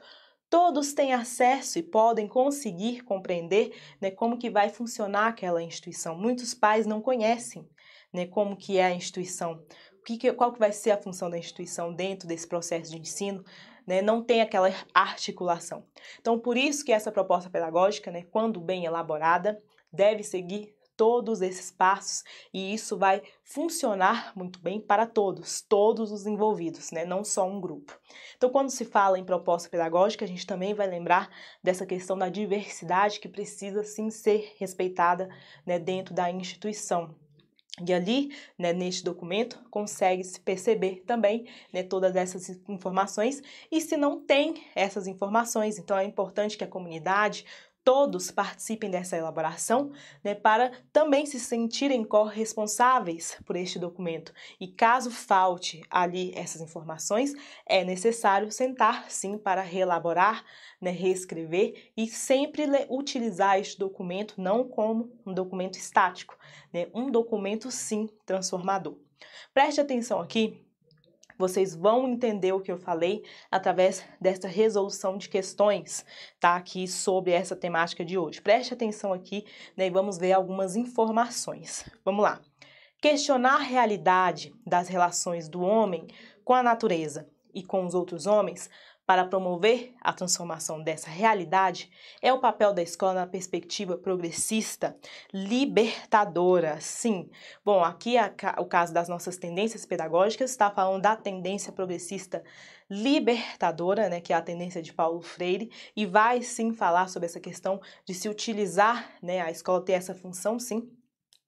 todos têm acesso e podem conseguir compreender né, como que vai funcionar aquela instituição. Muitos pais não conhecem né, como que é a instituição, que, qual que vai ser a função da instituição dentro desse processo de ensino, né, não tem aquela articulação. Então, por isso que essa proposta pedagógica, né, quando bem elaborada, deve seguir todos esses passos e isso vai funcionar muito bem para todos, todos os envolvidos, né? não só um grupo. Então, quando se fala em proposta pedagógica, a gente também vai lembrar dessa questão da diversidade que precisa sim ser respeitada né, dentro da instituição. E ali, né, neste documento, consegue-se perceber também né, todas essas informações. E se não tem essas informações, então é importante que a comunidade, todos participem dessa elaboração, né, para também se sentirem corresponsáveis por este documento. E caso falte ali essas informações, é necessário sentar sim para reelaborar, né, reescrever e sempre utilizar este documento não como um documento estático, né, um documento sim transformador. Preste atenção aqui vocês vão entender o que eu falei através desta resolução de questões, tá? Aqui sobre essa temática de hoje. Preste atenção aqui, né? E vamos ver algumas informações. Vamos lá. Questionar a realidade das relações do homem com a natureza e com os outros homens para promover a transformação dessa realidade, é o papel da escola na perspectiva progressista, libertadora, sim. Bom, aqui é o caso das nossas tendências pedagógicas está falando da tendência progressista libertadora, né, que é a tendência de Paulo Freire, e vai sim falar sobre essa questão de se utilizar, né, a escola ter essa função, sim,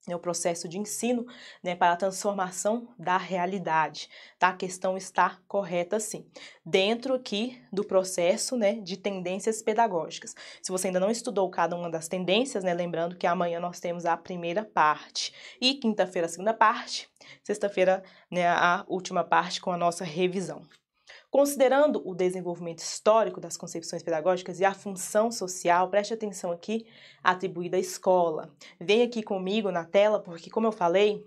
né, o processo de ensino né, para a transformação da realidade. Tá? A questão está correta, sim. Dentro aqui do processo né, de tendências pedagógicas. Se você ainda não estudou cada uma das tendências, né, lembrando que amanhã nós temos a primeira parte e quinta-feira a segunda parte, sexta-feira né, a última parte com a nossa revisão. Considerando o desenvolvimento histórico das concepções pedagógicas e a função social, preste atenção aqui, atribuída à escola. Vem aqui comigo na tela, porque, como eu falei,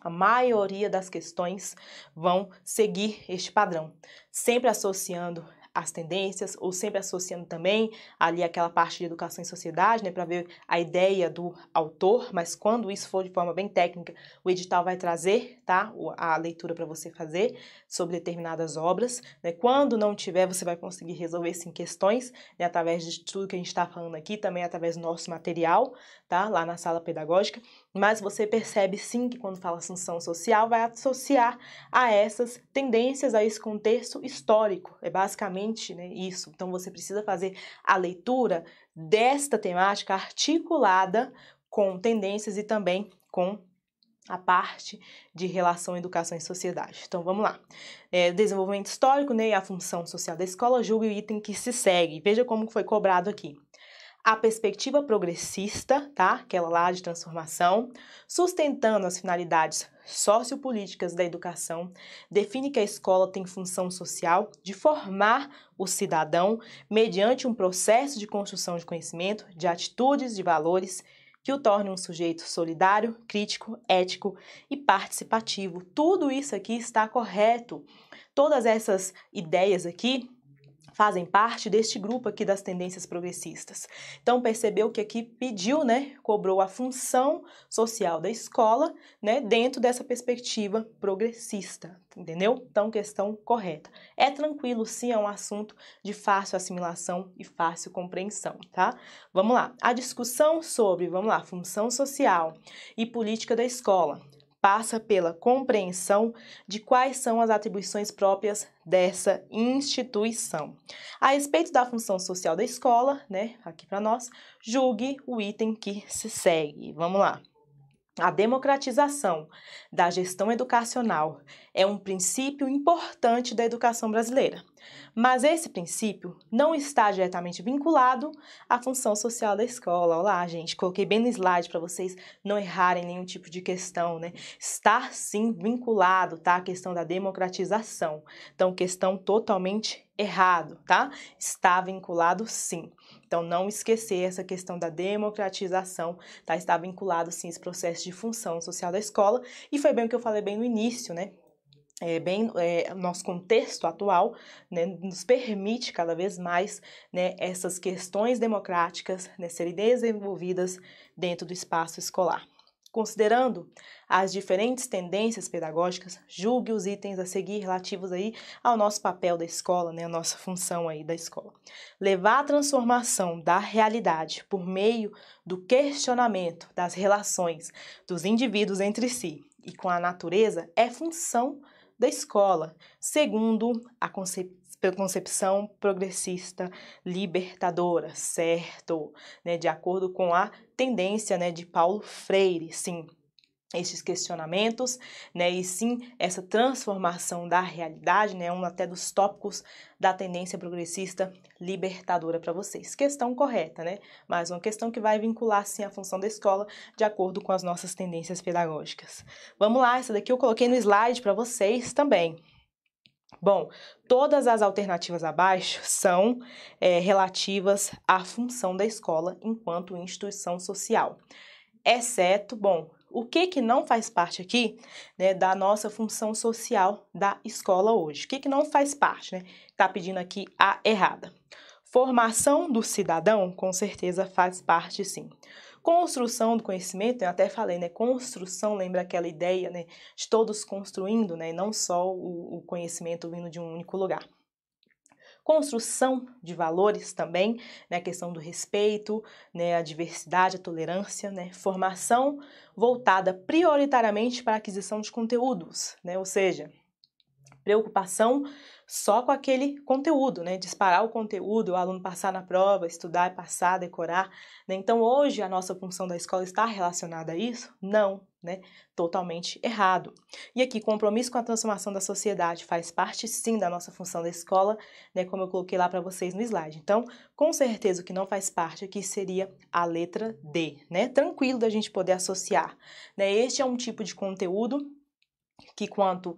a maioria das questões vão seguir este padrão, sempre associando as tendências, ou sempre associando também ali aquela parte de educação e sociedade, né, para ver a ideia do autor, mas quando isso for de forma bem técnica, o edital vai trazer, tá, a leitura para você fazer sobre determinadas obras, né? Quando não tiver, você vai conseguir resolver sim questões, né, através de tudo que a gente está falando aqui, também através do nosso material, tá, lá na sala pedagógica. Mas você percebe sim que quando fala assunção social, vai associar a essas tendências, a esse contexto histórico. É basicamente né, isso. Então você precisa fazer a leitura desta temática articulada com tendências e também com a parte de relação educação e sociedade. Então vamos lá. É, desenvolvimento histórico né, e a função social da escola, julgue o item que se segue. Veja como foi cobrado aqui a perspectiva progressista, tá? Aquela lá de transformação, sustentando as finalidades sociopolíticas da educação, define que a escola tem função social de formar o cidadão mediante um processo de construção de conhecimento, de atitudes, de valores que o torne um sujeito solidário, crítico, ético e participativo. Tudo isso aqui está correto. Todas essas ideias aqui fazem parte deste grupo aqui das tendências progressistas. Então percebeu que aqui pediu, né, cobrou a função social da escola, né, dentro dessa perspectiva progressista, entendeu? Então questão correta. É tranquilo, sim, é um assunto de fácil assimilação e fácil compreensão, tá? Vamos lá. A discussão sobre, vamos lá, função social e política da escola passa pela compreensão de quais são as atribuições próprias dessa instituição. A respeito da função social da escola, né, aqui para nós, julgue o item que se segue. Vamos lá. A democratização da gestão educacional é um princípio importante da educação brasileira, mas esse princípio não está diretamente vinculado à função social da escola. Olá, gente, coloquei bem no slide para vocês não errarem nenhum tipo de questão, né? Está sim vinculado, tá? A questão da democratização. Então, questão totalmente errado, tá? Está vinculado sim. Então, não esquecer essa questão da democratização, tá? Está vinculado, sim, esse processo de função social da escola. E foi bem o que eu falei bem no início, né? É, bem é, nosso contexto atual né, nos permite cada vez mais né, essas questões democráticas né, serem desenvolvidas dentro do espaço escolar. Considerando as diferentes tendências pedagógicas, julgue os itens a seguir relativos aí ao nosso papel da escola, né, a nossa função aí da escola. Levar a transformação da realidade por meio do questionamento das relações dos indivíduos entre si e com a natureza é função da escola, segundo a concepção pelo concepção progressista libertadora, certo? Né, de acordo com a tendência né, de Paulo Freire, sim esses questionamentos, né, e sim essa transformação da realidade, né, um até dos tópicos da tendência progressista libertadora para vocês. Questão correta, né? Mas uma questão que vai vincular sim a função da escola de acordo com as nossas tendências pedagógicas. Vamos lá, essa daqui eu coloquei no slide para vocês também. Bom, todas as alternativas abaixo são é, relativas à função da escola enquanto instituição social, exceto, bom, o que, que não faz parte aqui né, da nossa função social da escola hoje? O que, que não faz parte? Está né? Tá pedindo aqui a errada. Formação do cidadão, com certeza, faz parte sim construção do conhecimento, eu até falei, né? Construção lembra aquela ideia, né? De todos construindo, né? Não só o, o conhecimento vindo de um único lugar construção de valores também, né, a questão do respeito, né, a diversidade, a tolerância, né, formação voltada prioritariamente para a aquisição de conteúdos, né, ou seja, preocupação só com aquele conteúdo, né? Disparar o conteúdo, o aluno passar na prova, estudar, passar, decorar. Né? Então, hoje a nossa função da escola está relacionada a isso? Não, né? Totalmente errado. E aqui, compromisso com a transformação da sociedade faz parte sim da nossa função da escola, né? Como eu coloquei lá para vocês no slide. Então, com certeza o que não faz parte aqui seria a letra D, né? Tranquilo da gente poder associar, né? Este é um tipo de conteúdo que quanto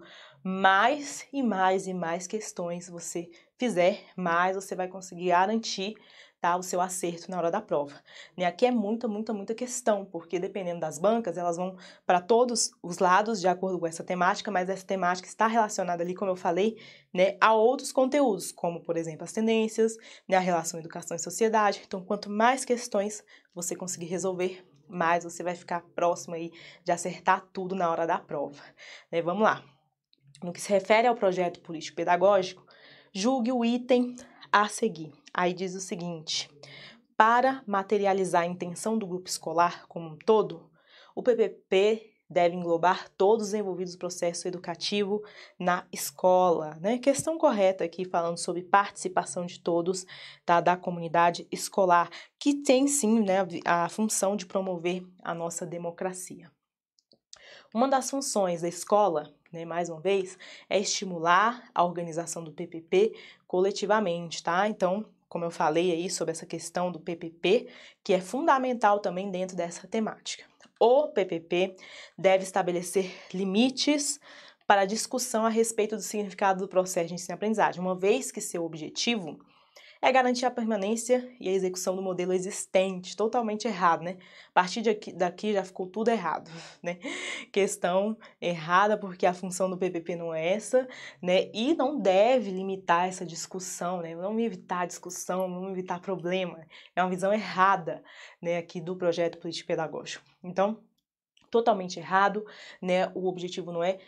mais e mais e mais questões você fizer, mais você vai conseguir garantir tá, o seu acerto na hora da prova. Né? Aqui é muita, muita, muita questão, porque dependendo das bancas, elas vão para todos os lados de acordo com essa temática, mas essa temática está relacionada ali, como eu falei, né, a outros conteúdos, como por exemplo as tendências, né, a relação educação e sociedade. Então, quanto mais questões você conseguir resolver, mais você vai ficar próximo aí de acertar tudo na hora da prova. Né? Vamos lá no que se refere ao projeto político-pedagógico, julgue o item a seguir. Aí diz o seguinte: para materializar a intenção do grupo escolar como um todo, o PPP deve englobar todos os envolvidos no processo educativo na escola. Né? Questão correta aqui, falando sobre participação de todos tá? da comunidade escolar, que tem sim né, a função de promover a nossa democracia. Uma das funções da escola né, mais uma vez, é estimular a organização do PPP coletivamente, tá? Então, como eu falei aí sobre essa questão do PPP, que é fundamental também dentro dessa temática. O PPP deve estabelecer limites para discussão a respeito do significado do processo de ensino-aprendizagem, uma vez que seu objetivo é garantir a permanência e a execução do modelo existente, totalmente errado, né? A partir daqui, daqui já ficou tudo errado, [LAUGHS] né? Questão errada, porque a função do PPP não é essa, né? E não deve limitar essa discussão, né? Vamos evitar discussão, vamos evitar problema. É uma visão errada, né, aqui do projeto político-pedagógico. Então, totalmente errado, né? O objetivo não é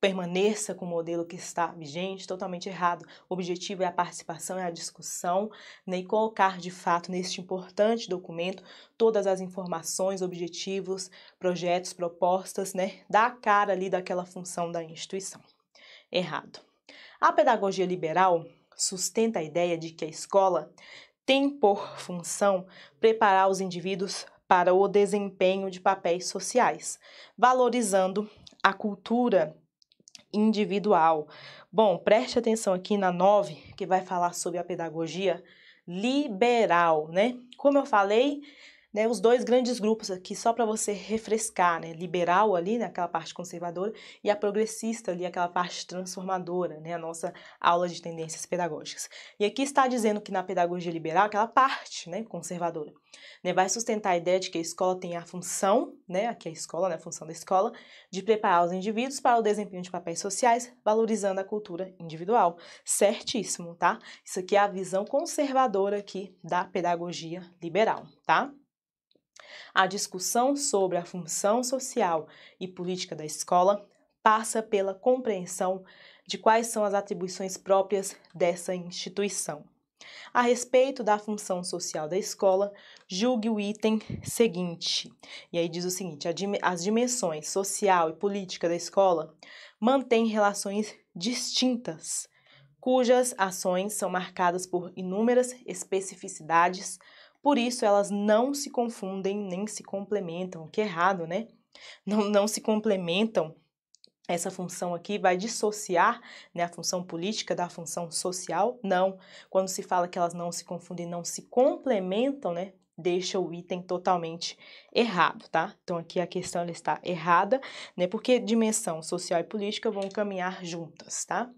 permaneça com o modelo que está vigente, totalmente errado. O objetivo é a participação, é a discussão, né, e colocar de fato neste importante documento todas as informações, objetivos, projetos, propostas, né, da cara ali daquela função da instituição. Errado. A pedagogia liberal sustenta a ideia de que a escola tem por função preparar os indivíduos para o desempenho de papéis sociais, valorizando a cultura individual. Bom, preste atenção aqui na 9, que vai falar sobre a pedagogia liberal, né? Como eu falei, né, os dois grandes grupos aqui, só para você refrescar, né, liberal ali, né, aquela parte conservadora, e a progressista ali, aquela parte transformadora, né, a nossa aula de tendências pedagógicas. E aqui está dizendo que na pedagogia liberal, aquela parte né, conservadora né, vai sustentar a ideia de que a escola tem a função, né, aqui é a escola, né, a função da escola, de preparar os indivíduos para o desempenho de papéis sociais, valorizando a cultura individual. Certíssimo, tá? Isso aqui é a visão conservadora aqui da pedagogia liberal, tá? A discussão sobre a função social e política da escola passa pela compreensão de quais são as atribuições próprias dessa instituição. A respeito da função social da escola, julgue o item seguinte. E aí diz o seguinte: as dimensões social e política da escola mantêm relações distintas, cujas ações são marcadas por inúmeras especificidades por isso, elas não se confundem nem se complementam. Que errado, né? Não, não se complementam. Essa função aqui vai dissociar né, a função política da função social? Não. Quando se fala que elas não se confundem, não se complementam, né? deixa o item totalmente errado, tá? Então aqui a questão ela está errada, né? Porque dimensão social e política vão caminhar juntas, tá?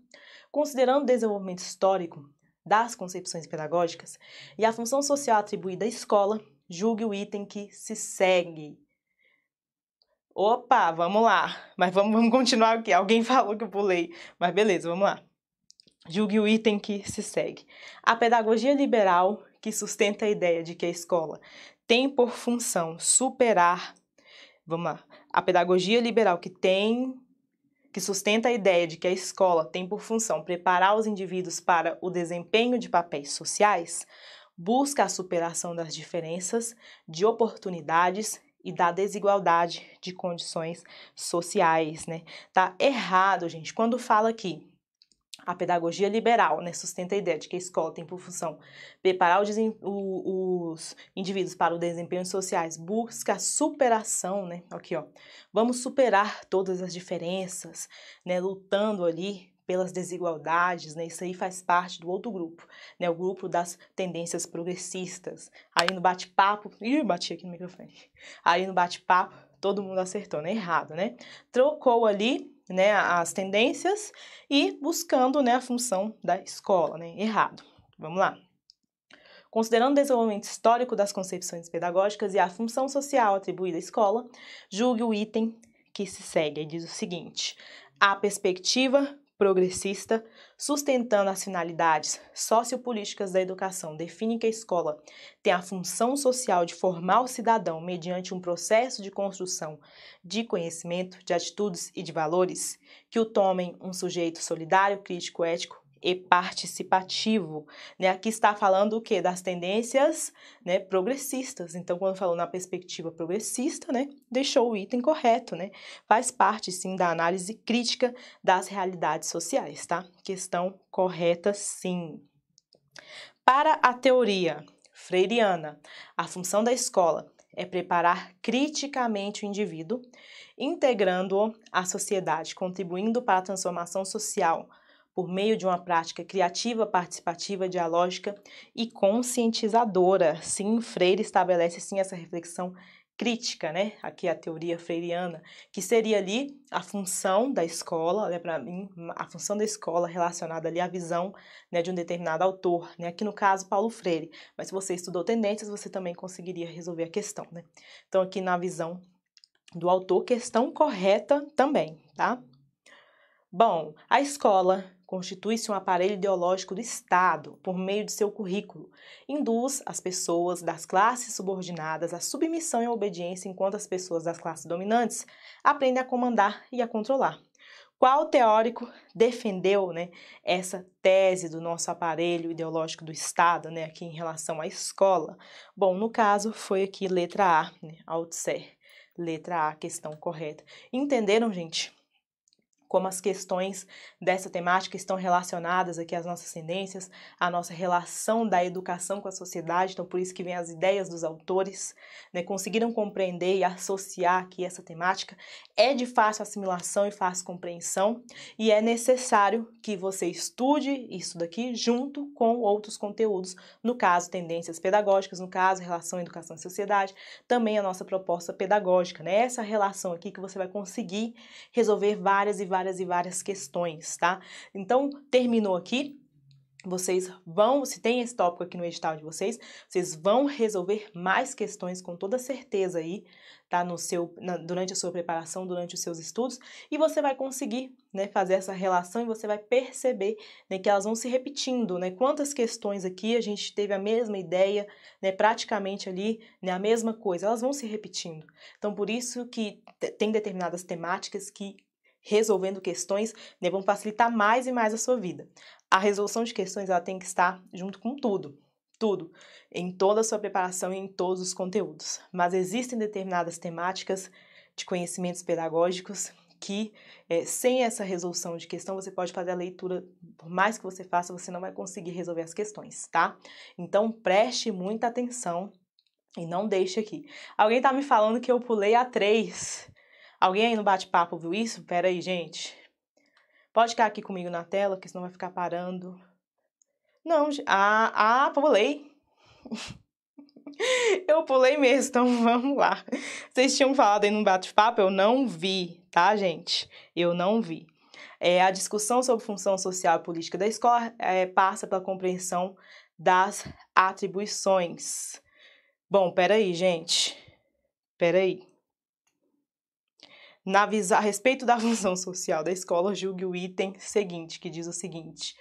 Considerando o desenvolvimento histórico, das concepções pedagógicas e a função social atribuída à escola, julgue o item que se segue. Opa, vamos lá. Mas vamos, vamos continuar aqui. Alguém [LAUGHS] falou que eu pulei. Mas beleza, vamos lá. Julgue o item que se segue. A pedagogia liberal, que sustenta a ideia de que a escola tem por função superar. Vamos lá. A pedagogia liberal que tem que sustenta a ideia de que a escola tem por função preparar os indivíduos para o desempenho de papéis sociais, busca a superação das diferenças, de oportunidades e da desigualdade de condições sociais, né? Tá errado, gente, quando fala que a pedagogia liberal né, sustenta a ideia de que a escola tem por função preparar o, os indivíduos para o desempenho sociais, busca a superação, né? Aqui, ó. Vamos superar todas as diferenças, né? Lutando ali pelas desigualdades, né? Isso aí faz parte do outro grupo, né? O grupo das tendências progressistas. Aí no bate-papo... Ih, bati aqui no microfone. Aí no bate-papo, todo mundo acertou, né? Errado, né? Trocou ali né, as tendências e buscando né, a função da escola. Né? Errado. Vamos lá. Considerando o desenvolvimento histórico das concepções pedagógicas e a função social atribuída à escola, julgue o item que se segue. e diz o seguinte: a perspectiva progressista, sustentando as finalidades sociopolíticas da educação, define que a escola tem a função social de formar o cidadão mediante um processo de construção de conhecimento, de atitudes e de valores que o tomem um sujeito solidário, crítico, ético, e participativo. Né? Aqui está falando o que Das tendências né, progressistas. Então, quando falou na perspectiva progressista, né, deixou o item correto. Né? Faz parte, sim, da análise crítica das realidades sociais, tá? Questão correta, sim. Para a teoria freiriana, a função da escola é preparar criticamente o indivíduo, integrando-o à sociedade, contribuindo para a transformação social, por meio de uma prática criativa, participativa, dialógica e conscientizadora. Sim, Freire estabelece sim essa reflexão crítica, né? Aqui a teoria freiriana, que seria ali a função da escola, né, para mim, a função da escola relacionada ali à visão, né, de um determinado autor, né? Aqui no caso Paulo Freire. Mas se você estudou tendências, você também conseguiria resolver a questão, né? Então aqui na visão do autor, questão correta também, tá? Bom, a escola constitui-se um aparelho ideológico do Estado por meio de seu currículo. Induz as pessoas das classes subordinadas à submissão e obediência, enquanto as pessoas das classes dominantes aprendem a comandar e a controlar. Qual teórico defendeu né, essa tese do nosso aparelho ideológico do Estado né, aqui em relação à escola? Bom, no caso foi aqui letra A, né, Althusser. Letra A, questão correta. Entenderam, gente? como as questões dessa temática estão relacionadas aqui às nossas tendências, à nossa relação da educação com a sociedade, então por isso que vem as ideias dos autores, né, conseguiram compreender e associar aqui essa temática, é de fácil assimilação e fácil compreensão, e é necessário que você estude isso daqui junto com outros conteúdos, no caso tendências pedagógicas, no caso relação educação e sociedade, também a nossa proposta pedagógica, né, essa relação aqui que você vai conseguir resolver várias e várias várias e várias questões, tá? Então, terminou aqui. Vocês vão, se tem esse tópico aqui no edital de vocês, vocês vão resolver mais questões com toda certeza aí, tá? No seu, na, durante a sua preparação, durante os seus estudos, e você vai conseguir, né, fazer essa relação e você vai perceber, né, que elas vão se repetindo, né? Quantas questões aqui a gente teve a mesma ideia, né, praticamente ali, né, a mesma coisa, elas vão se repetindo. Então, por isso que tem determinadas temáticas que resolvendo questões né, vão facilitar mais e mais a sua vida. A resolução de questões ela tem que estar junto com tudo, tudo, em toda a sua preparação e em todos os conteúdos. Mas existem determinadas temáticas de conhecimentos pedagógicos que é, sem essa resolução de questão você pode fazer a leitura, por mais que você faça, você não vai conseguir resolver as questões, tá? Então preste muita atenção e não deixe aqui. Alguém tá me falando que eu pulei a 3. Alguém aí no bate-papo viu isso? Pera aí, gente. Pode ficar aqui comigo na tela, que senão vai ficar parando. Não, ah, ah pulei. [LAUGHS] eu pulei mesmo, então [LAUGHS] vamos lá. Vocês tinham falado aí no bate-papo, eu não vi, tá, gente? Eu não vi. É, a discussão sobre função social e política da escola é, passa pela compreensão das atribuições. Bom, peraí, gente. Peraí. Na visa, a respeito da função [LAUGHS] social da escola, julgue o item seguinte, que diz o seguinte.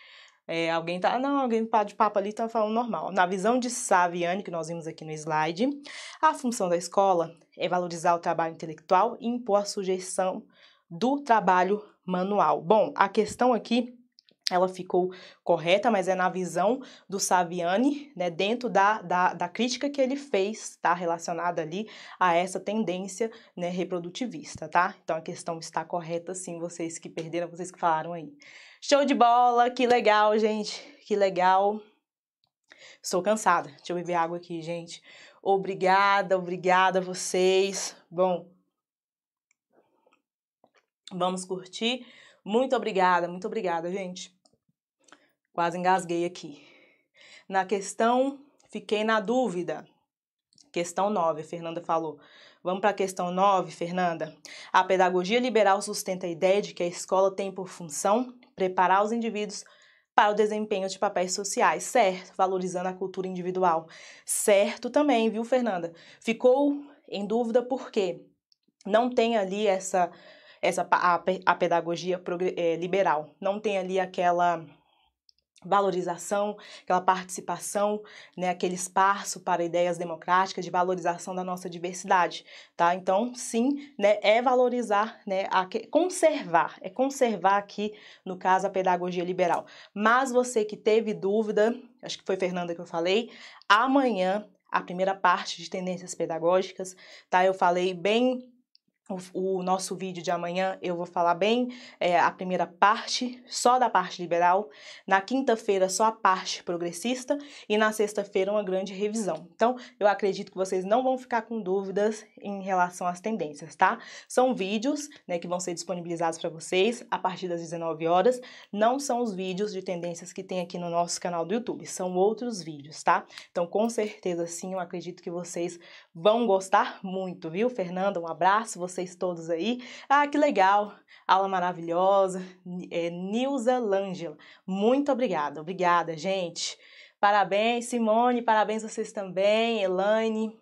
É, alguém tá, não, alguém tá de papo ali tá falando normal. Na visão de Saviani, que nós vimos aqui no slide, a função da escola é valorizar o trabalho intelectual e impor a sujeição do trabalho manual. Bom, a questão aqui ela ficou correta, mas é na visão do Saviani, né, dentro da, da, da, crítica que ele fez, tá, relacionada ali a essa tendência né, reprodutivista, tá? Então a questão está correta, sim, vocês que perderam, vocês que falaram aí. Show de bola, que legal, gente, que legal. Estou cansada, deixa eu beber água aqui, gente. Obrigada, obrigada a vocês. Bom, vamos curtir. Muito obrigada, muito obrigada, gente. Quase engasguei aqui. Na questão, fiquei na dúvida. Questão 9, Fernanda falou. Vamos para a questão 9, Fernanda. A pedagogia liberal sustenta a ideia de que a escola tem por função preparar os indivíduos para o desempenho de papéis sociais, certo? Valorizando a cultura individual. Certo também, viu, Fernanda? Ficou em dúvida porque não tem ali essa, essa a, a pedagogia eh, liberal, não tem ali aquela valorização, aquela participação, né, aquele espaço para ideias democráticas de valorização da nossa diversidade, tá? Então, sim, né, é valorizar, né, a conservar, é conservar aqui, no caso, a pedagogia liberal. Mas você que teve dúvida, acho que foi Fernanda que eu falei, amanhã a primeira parte de tendências pedagógicas, tá? Eu falei bem o, nosso vídeo de amanhã eu vou falar bem é, a primeira parte, só da parte liberal. Na quinta-feira, só a parte progressista. E na sexta-feira, uma grande revisão. Então, eu acredito que vocês não vão ficar com dúvidas em relação às tendências, tá? São vídeos né, que vão ser disponibilizados para vocês a partir das 19 horas. Não são os vídeos de tendências que tem aqui no nosso canal do YouTube, são outros vídeos, tá? Então, com certeza, sim, eu acredito que vocês vão gostar muito, viu? Fernanda, um abraço. Você vocês todos aí. Ah, que legal! Aula maravilhosa. É, eh, Nilza Langela, muito obrigada. Obrigada, gente. Parabéns, Simone, parabéns vocês também, Elaine.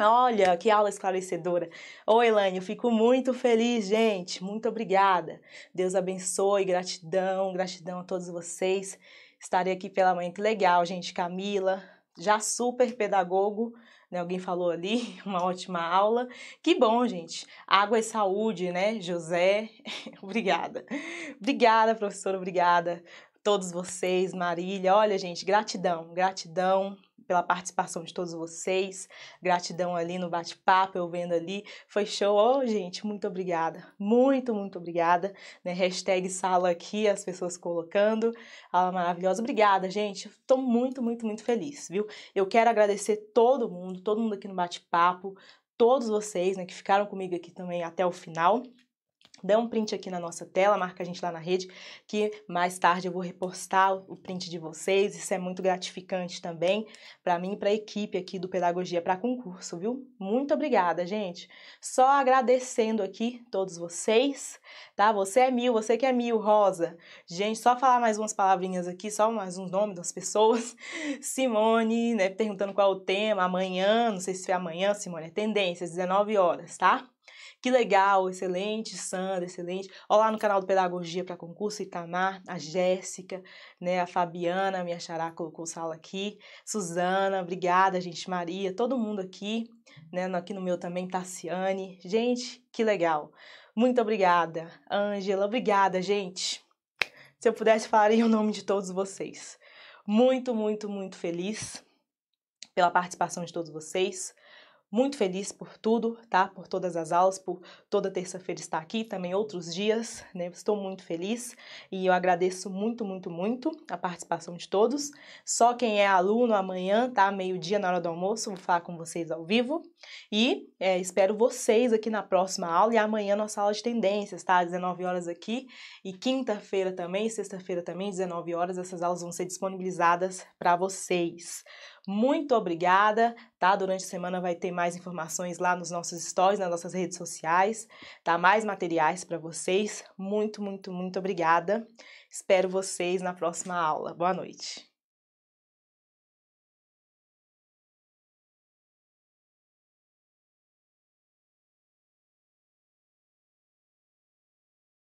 Olha, que aula esclarecedora. Oi, Elaine, eu fico muito feliz, gente. Muito obrigada. Deus abençoe, gratidão, gratidão a todos vocês. Estarei aqui pela manhã, que legal, gente. Camila, já super pedagogo, né? Alguém falou ali, [LAUGHS] uma ótima aula. Que bom, gente. Água e saúde, né, José? [LAUGHS] obrigada. Obrigada, professora, obrigada. Todos vocês, Marília. Olha, gente, gratidão, gratidão pela participação de todos vocês. Gratidão ali no bate-papo, eu vendo ali. Foi show. oh, gente, muito obrigada. Muito, muito obrigada. Né? Hashtag sala aqui, as pessoas colocando. Aula maravilhosa. Obrigada, gente. Estou muito, muito, muito feliz, viu? Eu quero agradecer todo mundo, todo mundo aqui no bate-papo, todos vocês né, que ficaram comigo aqui também até o final. Dá um print aqui na nossa tela, marca a gente lá na rede, que mais tarde eu vou repostar o print de vocês. Isso é muito gratificante também para mim e para a equipe aqui do Pedagogia para Concurso, viu? Muito obrigada, gente. Só agradecendo aqui todos vocês, tá? Você é mil, você que é mil, Rosa. Gente, só falar mais umas palavrinhas aqui, só mais um nome, das pessoas. [LAUGHS] Simone, né, perguntando qual é o tema, amanhã, não sei se é amanhã, Simone, é tendências, 19 horas, tá? Que legal, excelente, Sandra, excelente. Olha lá no canal do Pedagogia para Concurso Itamar, a Jéssica, né, a Fabiana, minha xará colocou sala aqui, Suzana, obrigada, gente, Maria, todo mundo aqui, né, aqui no meu também, Tassiane. Gente, que legal. Muito obrigada, Ângela, obrigada, gente. Se eu pudesse falar em nome de todos vocês. Muito, muito, muito feliz pela participação de todos vocês muito feliz por tudo, tá? Por todas as aulas, por toda terça-feira estar aqui, também outros dias, né? Estou muito feliz e eu agradeço muito, muito, muito a participação de todos. Só quem é aluno amanhã, tá? Meio-dia na hora do almoço, vou falar com vocês ao vivo e é, espero vocês aqui na próxima aula e amanhã nossa aula de tendências, tá? 19 horas aqui e quinta-feira também, sexta-feira também, 19 horas, essas aulas vão ser disponibilizadas para vocês. Muito obrigada, tá? Durante a semana vai ter mais informações lá nos nossos stories, nas nossas redes sociais, tá? Mais materiais para vocês. Muito, muito, muito obrigada. Espero vocês na próxima aula. Boa noite.